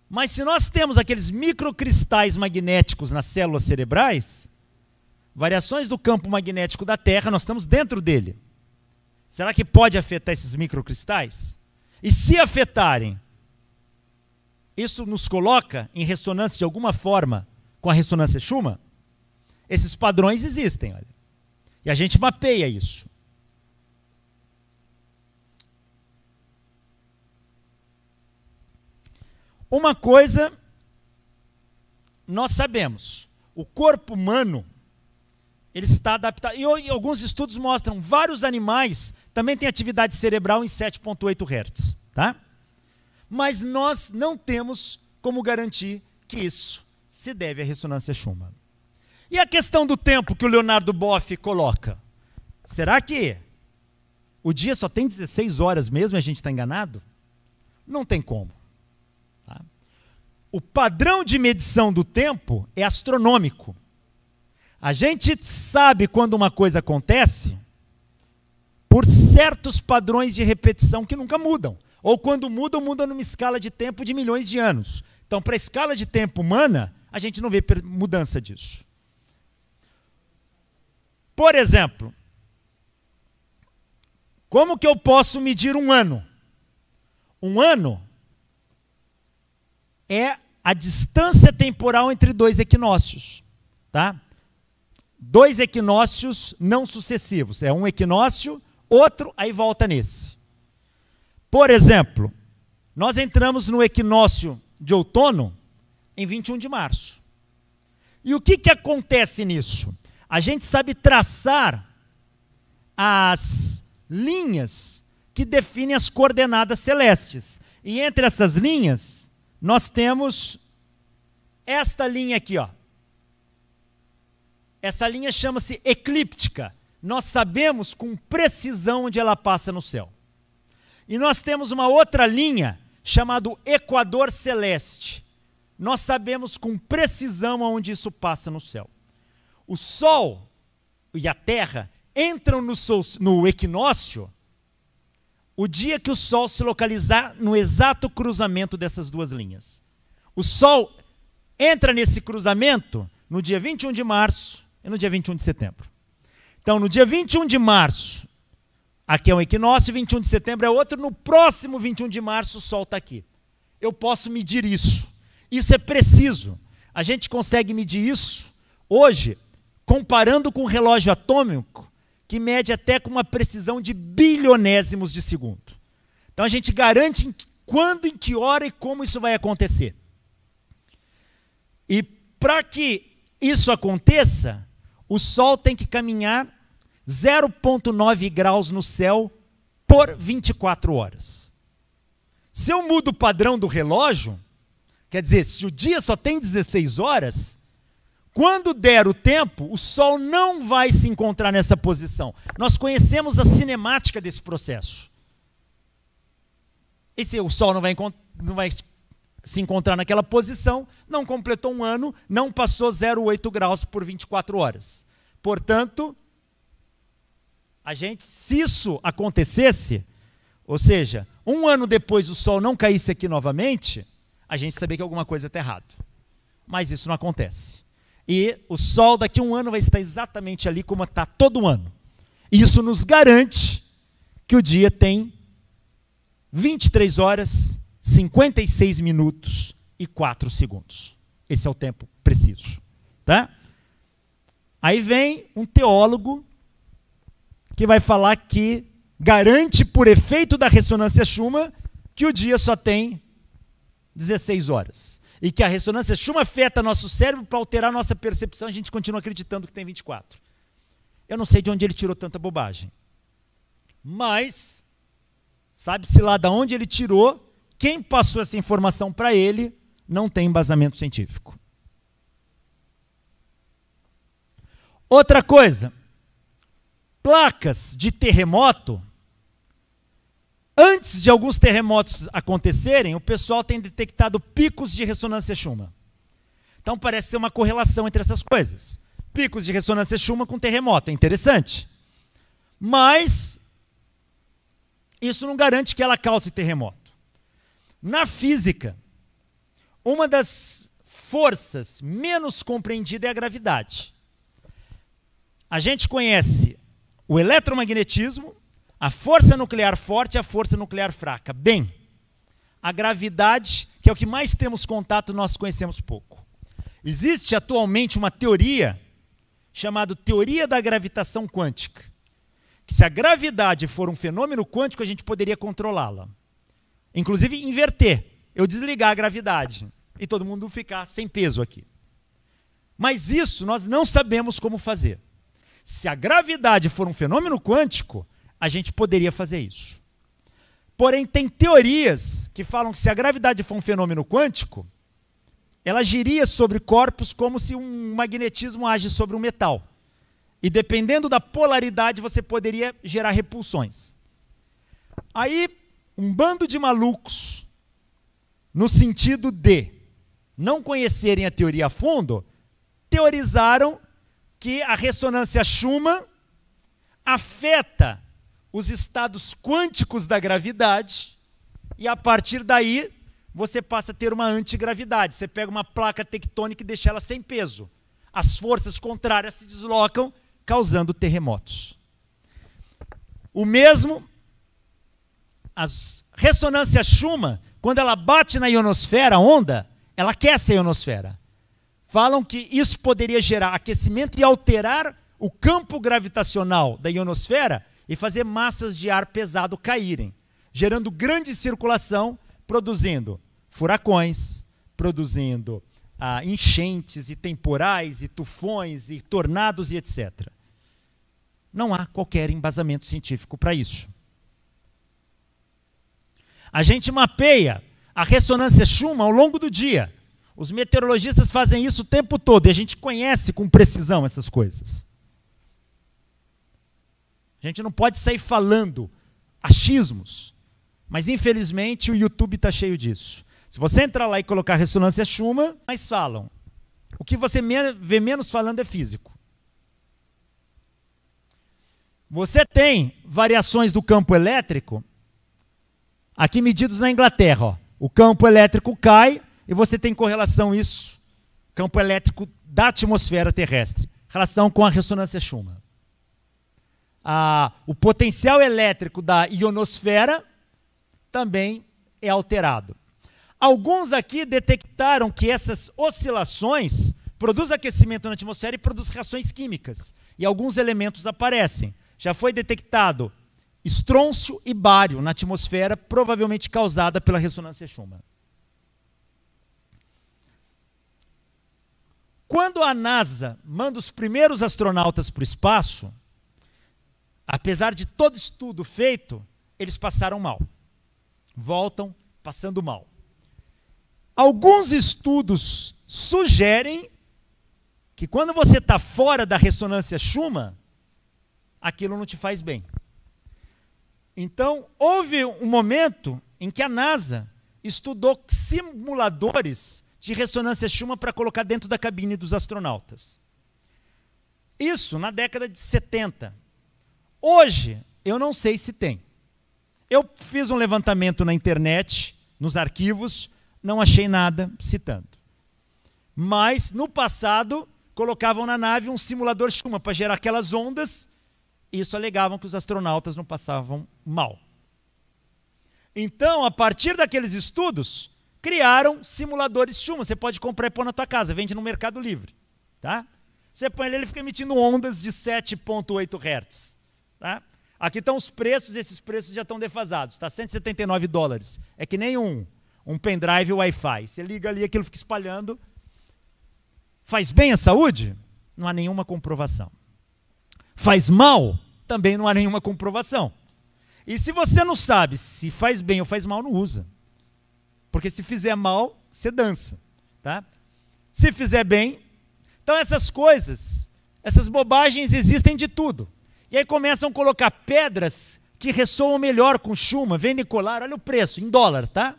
Mas se nós temos aqueles microcristais magnéticos nas células cerebrais, variações do campo magnético da Terra, nós estamos dentro dele. Será que pode afetar esses microcristais? E se afetarem, isso nos coloca em ressonância de alguma forma com a ressonância Schumann? Esses padrões existem, olha. E a gente mapeia isso. Uma coisa nós sabemos, o corpo humano ele está adaptado. E, alguns estudos mostram vários animais também têm atividade cerebral em 7.8 Hz, tá? Mas nós não temos como garantir que isso se deve à ressonância Schumann. E a questão do tempo que o Leonardo Boff coloca? Será que o dia só tem 16 horas mesmo e a gente está enganado? Não tem como. Tá? O padrão de medição do tempo é astronômico. A gente sabe quando uma coisa acontece por certos padrões de repetição que nunca mudam. Ou quando muda, muda numa escala de tempo de milhões de anos. Então, para a escala de tempo humana, a gente não vê mudança disso. Por exemplo, como que eu posso medir um ano? Um ano é a distância temporal entre dois equinócios, tá? Dois equinócios não sucessivos, é um equinócio, outro aí volta nesse. Por exemplo, nós entramos no equinócio de outono em 21 de março. E o que, que acontece nisso? A gente sabe traçar as linhas que definem as coordenadas celestes. E entre essas linhas, nós temos esta linha aqui, ó. Essa linha chama-se eclíptica. Nós sabemos com precisão onde ela passa no céu. E nós temos uma outra linha chamada Equador Celeste. Nós sabemos com precisão aonde isso passa no céu. O Sol e a Terra entram no, sol, no equinócio o dia que o Sol se localizar no exato cruzamento dessas duas linhas. O Sol entra nesse cruzamento no dia 21 de março e no dia 21 de setembro. Então, no dia 21 de março Aqui é um equinócio, 21 de setembro é outro, no próximo 21 de março o sol está aqui. Eu posso medir isso. Isso é preciso. A gente consegue medir isso hoje, comparando com um relógio atômico, que mede até com uma precisão de bilionésimos de segundo. Então a gente garante quando, em que hora e como isso vai acontecer. E para que isso aconteça, o Sol tem que caminhar 0,9 graus no céu por 24 horas. Se eu mudo o padrão do relógio, quer dizer, se o dia só tem 16 horas, quando der o tempo, o Sol não vai se encontrar nessa posição. Nós conhecemos a cinemática desse processo. E se o Sol não vai, não vai se encontrar naquela posição, não completou um ano, não passou 0,8 graus por 24 horas. Portanto, a gente, se isso acontecesse, ou seja, um ano depois o sol não caísse aqui novamente, a gente saberia que alguma coisa está errada. Mas isso não acontece. E o sol daqui a um ano vai estar exatamente ali como está todo ano. E isso nos garante que o dia tem 23 horas, 56 minutos e 4 segundos. Esse é o tempo preciso, tá? Aí vem um teólogo que vai falar que garante por efeito da ressonância Schumann que o dia só tem 16 horas. E que a ressonância Schumann afeta nosso cérebro para alterar nossa percepção, a gente continua acreditando que tem 24. Eu não sei de onde ele tirou tanta bobagem. Mas sabe-se lá de onde ele tirou, quem passou essa informação para ele não tem embasamento científico. Outra coisa, placas de terremoto, antes de alguns terremotos acontecerem, o pessoal tem detectado picos de ressonância chuma. Então parece ser uma correlação entre essas coisas. Picos de ressonância chuma com terremoto, é interessante. Mas isso não garante que ela cause terremoto. Na física, uma das forças menos compreendida é a gravidade. A gente conhece o eletromagnetismo, a força nuclear forte e a força nuclear fraca. Bem, a gravidade, que é o que mais temos contato, nós conhecemos pouco. Existe atualmente uma teoria chamada teoria da gravitação quântica, que se a gravidade for um fenômeno quântico, a gente poderia controlá-la. Inclusive inverter, eu desligar a gravidade e todo mundo ficar sem peso aqui. Mas isso nós não sabemos como fazer. Se a gravidade for um fenômeno quântico, a gente poderia fazer isso. Porém, tem teorias que falam que se a gravidade for um fenômeno quântico, ela agiria sobre corpos como se um magnetismo age sobre um metal. E dependendo da polaridade, você poderia gerar repulsões. Aí, um bando de malucos, no sentido de não conhecerem a teoria a fundo, teorizaram que a ressonância Schumann afeta os estados quânticos da gravidade e a partir daí você passa a ter uma antigravidade. Você pega uma placa tectônica e deixa ela sem peso. As forças contrárias se deslocam, causando terremotos. O mesmo, a ressonância Schumann, quando ela bate na ionosfera, a onda, ela aquece a ionosfera falam que isso poderia gerar aquecimento e alterar o campo gravitacional da ionosfera e fazer massas de ar pesado caírem, gerando grande circulação, produzindo furacões, produzindo ah, enchentes e temporais e tufões e tornados e etc. Não há qualquer embasamento científico para isso. A gente mapeia a ressonância Schumann ao longo do dia os meteorologistas fazem isso o tempo todo e a gente conhece com precisão essas coisas. A gente não pode sair falando achismos, mas infelizmente o YouTube está cheio disso. Se você entrar lá e colocar ressonância chuma, mais falam. O que você vê menos falando é físico. Você tem variações do campo elétrico, aqui medidos na Inglaterra. Ó. O campo elétrico cai, e você tem correlação isso, campo elétrico da atmosfera terrestre, relação com a ressonância Schumann. Ah, o potencial elétrico da ionosfera também é alterado. Alguns aqui detectaram que essas oscilações produzem aquecimento na atmosfera e produzem reações químicas. E alguns elementos aparecem. Já foi detectado estrôncio e bário na atmosfera, provavelmente causada pela ressonância Schumann. Quando a NASA manda os primeiros astronautas para o espaço, apesar de todo estudo feito, eles passaram mal. Voltam passando mal. Alguns estudos sugerem que quando você está fora da ressonância Schumann, aquilo não te faz bem. Então, houve um momento em que a NASA estudou simuladores de ressonância Schumann para colocar dentro da cabine dos astronautas. Isso na década de 70. Hoje, eu não sei se tem. Eu fiz um levantamento na internet, nos arquivos, não achei nada citando. Mas, no passado, colocavam na nave um simulador Schumann para gerar aquelas ondas, e isso alegavam que os astronautas não passavam mal. Então, a partir daqueles estudos, criaram simuladores Schumann. Você pode comprar e pôr na tua casa, vende no Mercado Livre, tá? Você põe ele, ele fica emitindo ondas de 7.8 Hz, tá? Aqui estão os preços, esses preços já estão defasados, tá? 179 dólares. É que nem um, um pendrive Wi-Fi. Você liga ali, aquilo fica espalhando. Faz bem à saúde? Não há nenhuma comprovação. Faz mal? Também não há nenhuma comprovação. E se você não sabe se faz bem ou faz mal, não usa. Porque se fizer mal, você dança, tá? Se fizer bem, então essas coisas, essas bobagens existem de tudo. E aí começam a colocar pedras que ressoam melhor com chuma, vendem colar, olha o preço, em dólar, tá?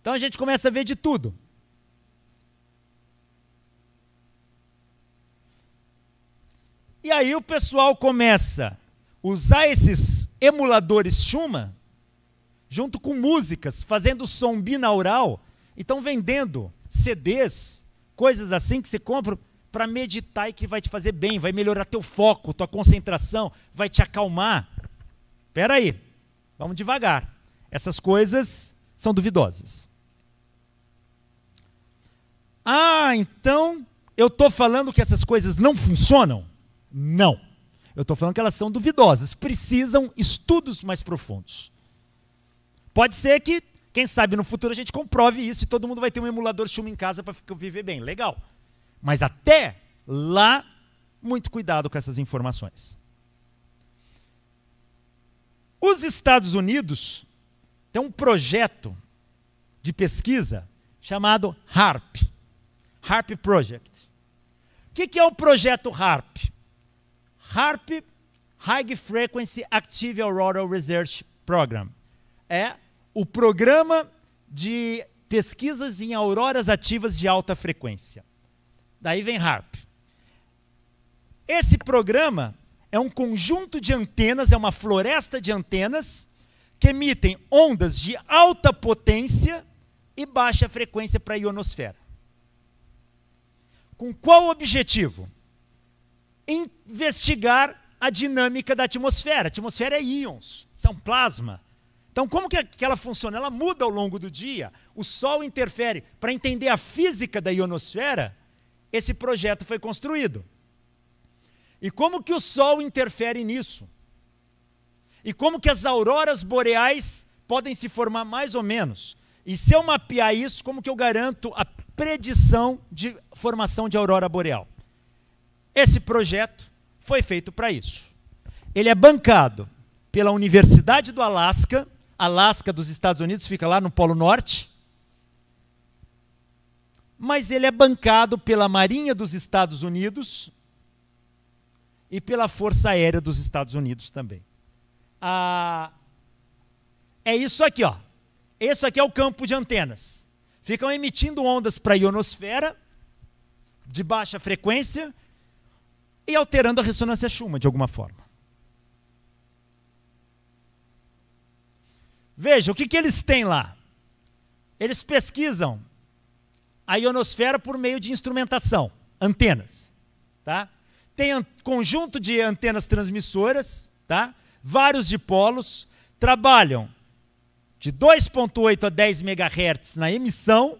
Então a gente começa a ver de tudo. E aí o pessoal começa a usar esses emuladores chuma junto com músicas, fazendo som binaural, e estão vendendo CDs, coisas assim que você compra para meditar e que vai te fazer bem, vai melhorar teu foco, tua concentração, vai te acalmar. Espera aí, vamos devagar. Essas coisas são duvidosas. Ah, então eu estou falando que essas coisas não funcionam? Não. Eu estou falando que elas são duvidosas, precisam estudos mais profundos. Pode ser que, quem sabe, no futuro a gente comprove isso e todo mundo vai ter um emulador Shuma em casa para viver bem. Legal. Mas até lá, muito cuidado com essas informações. Os Estados Unidos têm um projeto de pesquisa chamado HARP, HARP Project. O que, que, é o projeto HARP? HARP, High Frequency Active Auroral Research Program. É o Programa de Pesquisas em Auroras Ativas de Alta Frequência. Daí vem HARP. Esse programa é um conjunto de antenas, é uma floresta de antenas que emitem ondas de alta potência e baixa frequência para a ionosfera. Com qual objetivo? Investigar a dinâmica da atmosfera. A atmosfera é íons, são plasma. Então, como que, ela funciona? Ela muda ao longo do dia, o Sol interfere. Para entender a física da ionosfera, esse projeto foi construído. E como que o Sol interfere nisso? E como que as auroras boreais podem se formar mais ou menos? E se eu mapear isso, como que eu garanto a predição de formação de aurora boreal? Esse projeto foi feito para isso. Ele é bancado pela Universidade do Alasca, Alasca dos Estados Unidos, fica lá no Polo Norte. Mas ele é bancado pela Marinha dos Estados Unidos e pela Força Aérea dos Estados Unidos também. Ah, é isso aqui, ó. Esse aqui é o campo de antenas. Ficam emitindo ondas para a ionosfera de baixa frequência e alterando a ressonância Schumann de alguma forma. Veja, o que, que eles têm lá? Eles pesquisam a ionosfera por meio de instrumentação, antenas. Tá? Tem um conjunto de antenas transmissoras, tá? vários dipolos, trabalham de 2,8 a 10 MHz na emissão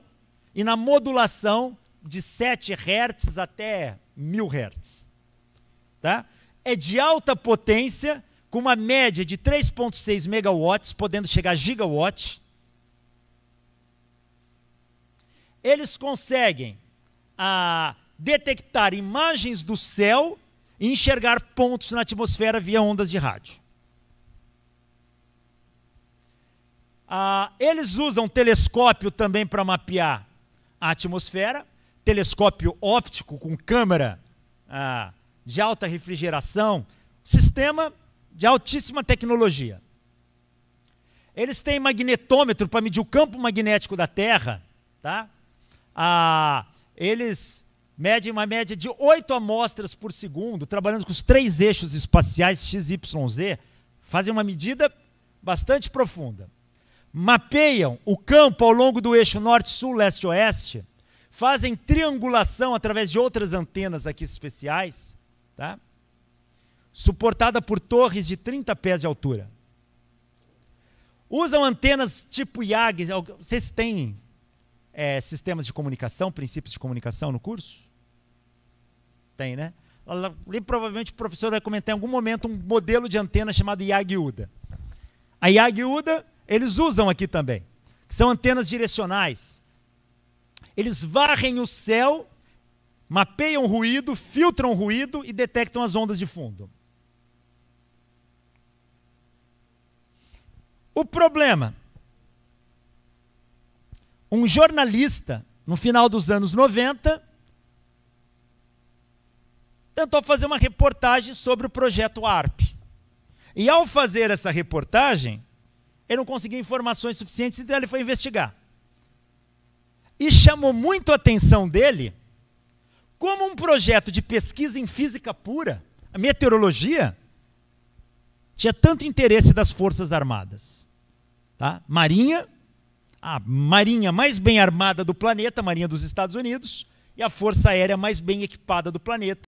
e na modulação de 7 Hz até 1000 Hz. Tá? É de alta potência com uma média de 3,6 megawatts, podendo chegar a gigawatt, eles conseguem a, ah, detectar imagens do céu e enxergar pontos na atmosfera via ondas de rádio. Ah, eles usam telescópio também para mapear a atmosfera, telescópio óptico com câmera ah, de alta refrigeração, sistema de altíssima tecnologia. Eles têm magnetômetro para medir o campo magnético da Terra, tá? Ah, eles medem uma média de oito amostras por segundo, trabalhando com os três eixos espaciais x, y, z, fazem uma medida bastante profunda. Mapeiam o campo ao longo do eixo norte, sul, leste, oeste, fazem triangulação através de outras antenas aqui especiais, tá? suportada por torres de 30 pés de altura. Usam antenas tipo IAG. Vocês têm é, sistemas de comunicação, princípios de comunicação no curso? Tem, né? Ali provavelmente o professor vai comentar em algum momento um modelo de antena chamado IAG-UDA. A IAG-UDA eles usam aqui também, que são antenas direcionais. Eles varrem o céu, mapeiam ruído, filtram ruído e detectam as ondas de fundo. O problema: um jornalista, no final dos anos 90, tentou fazer uma reportagem sobre o projeto ARP. E ao fazer essa reportagem, ele não conseguiu informações suficientes, então ele foi investigar. E chamou muito a atenção dele como um projeto de pesquisa em física pura, a meteorologia, tinha tanto interesse das Forças Armadas. Tá? Marinha, a marinha mais bem armada do planeta, a Marinha dos Estados Unidos, e a Força Aérea mais bem equipada do planeta,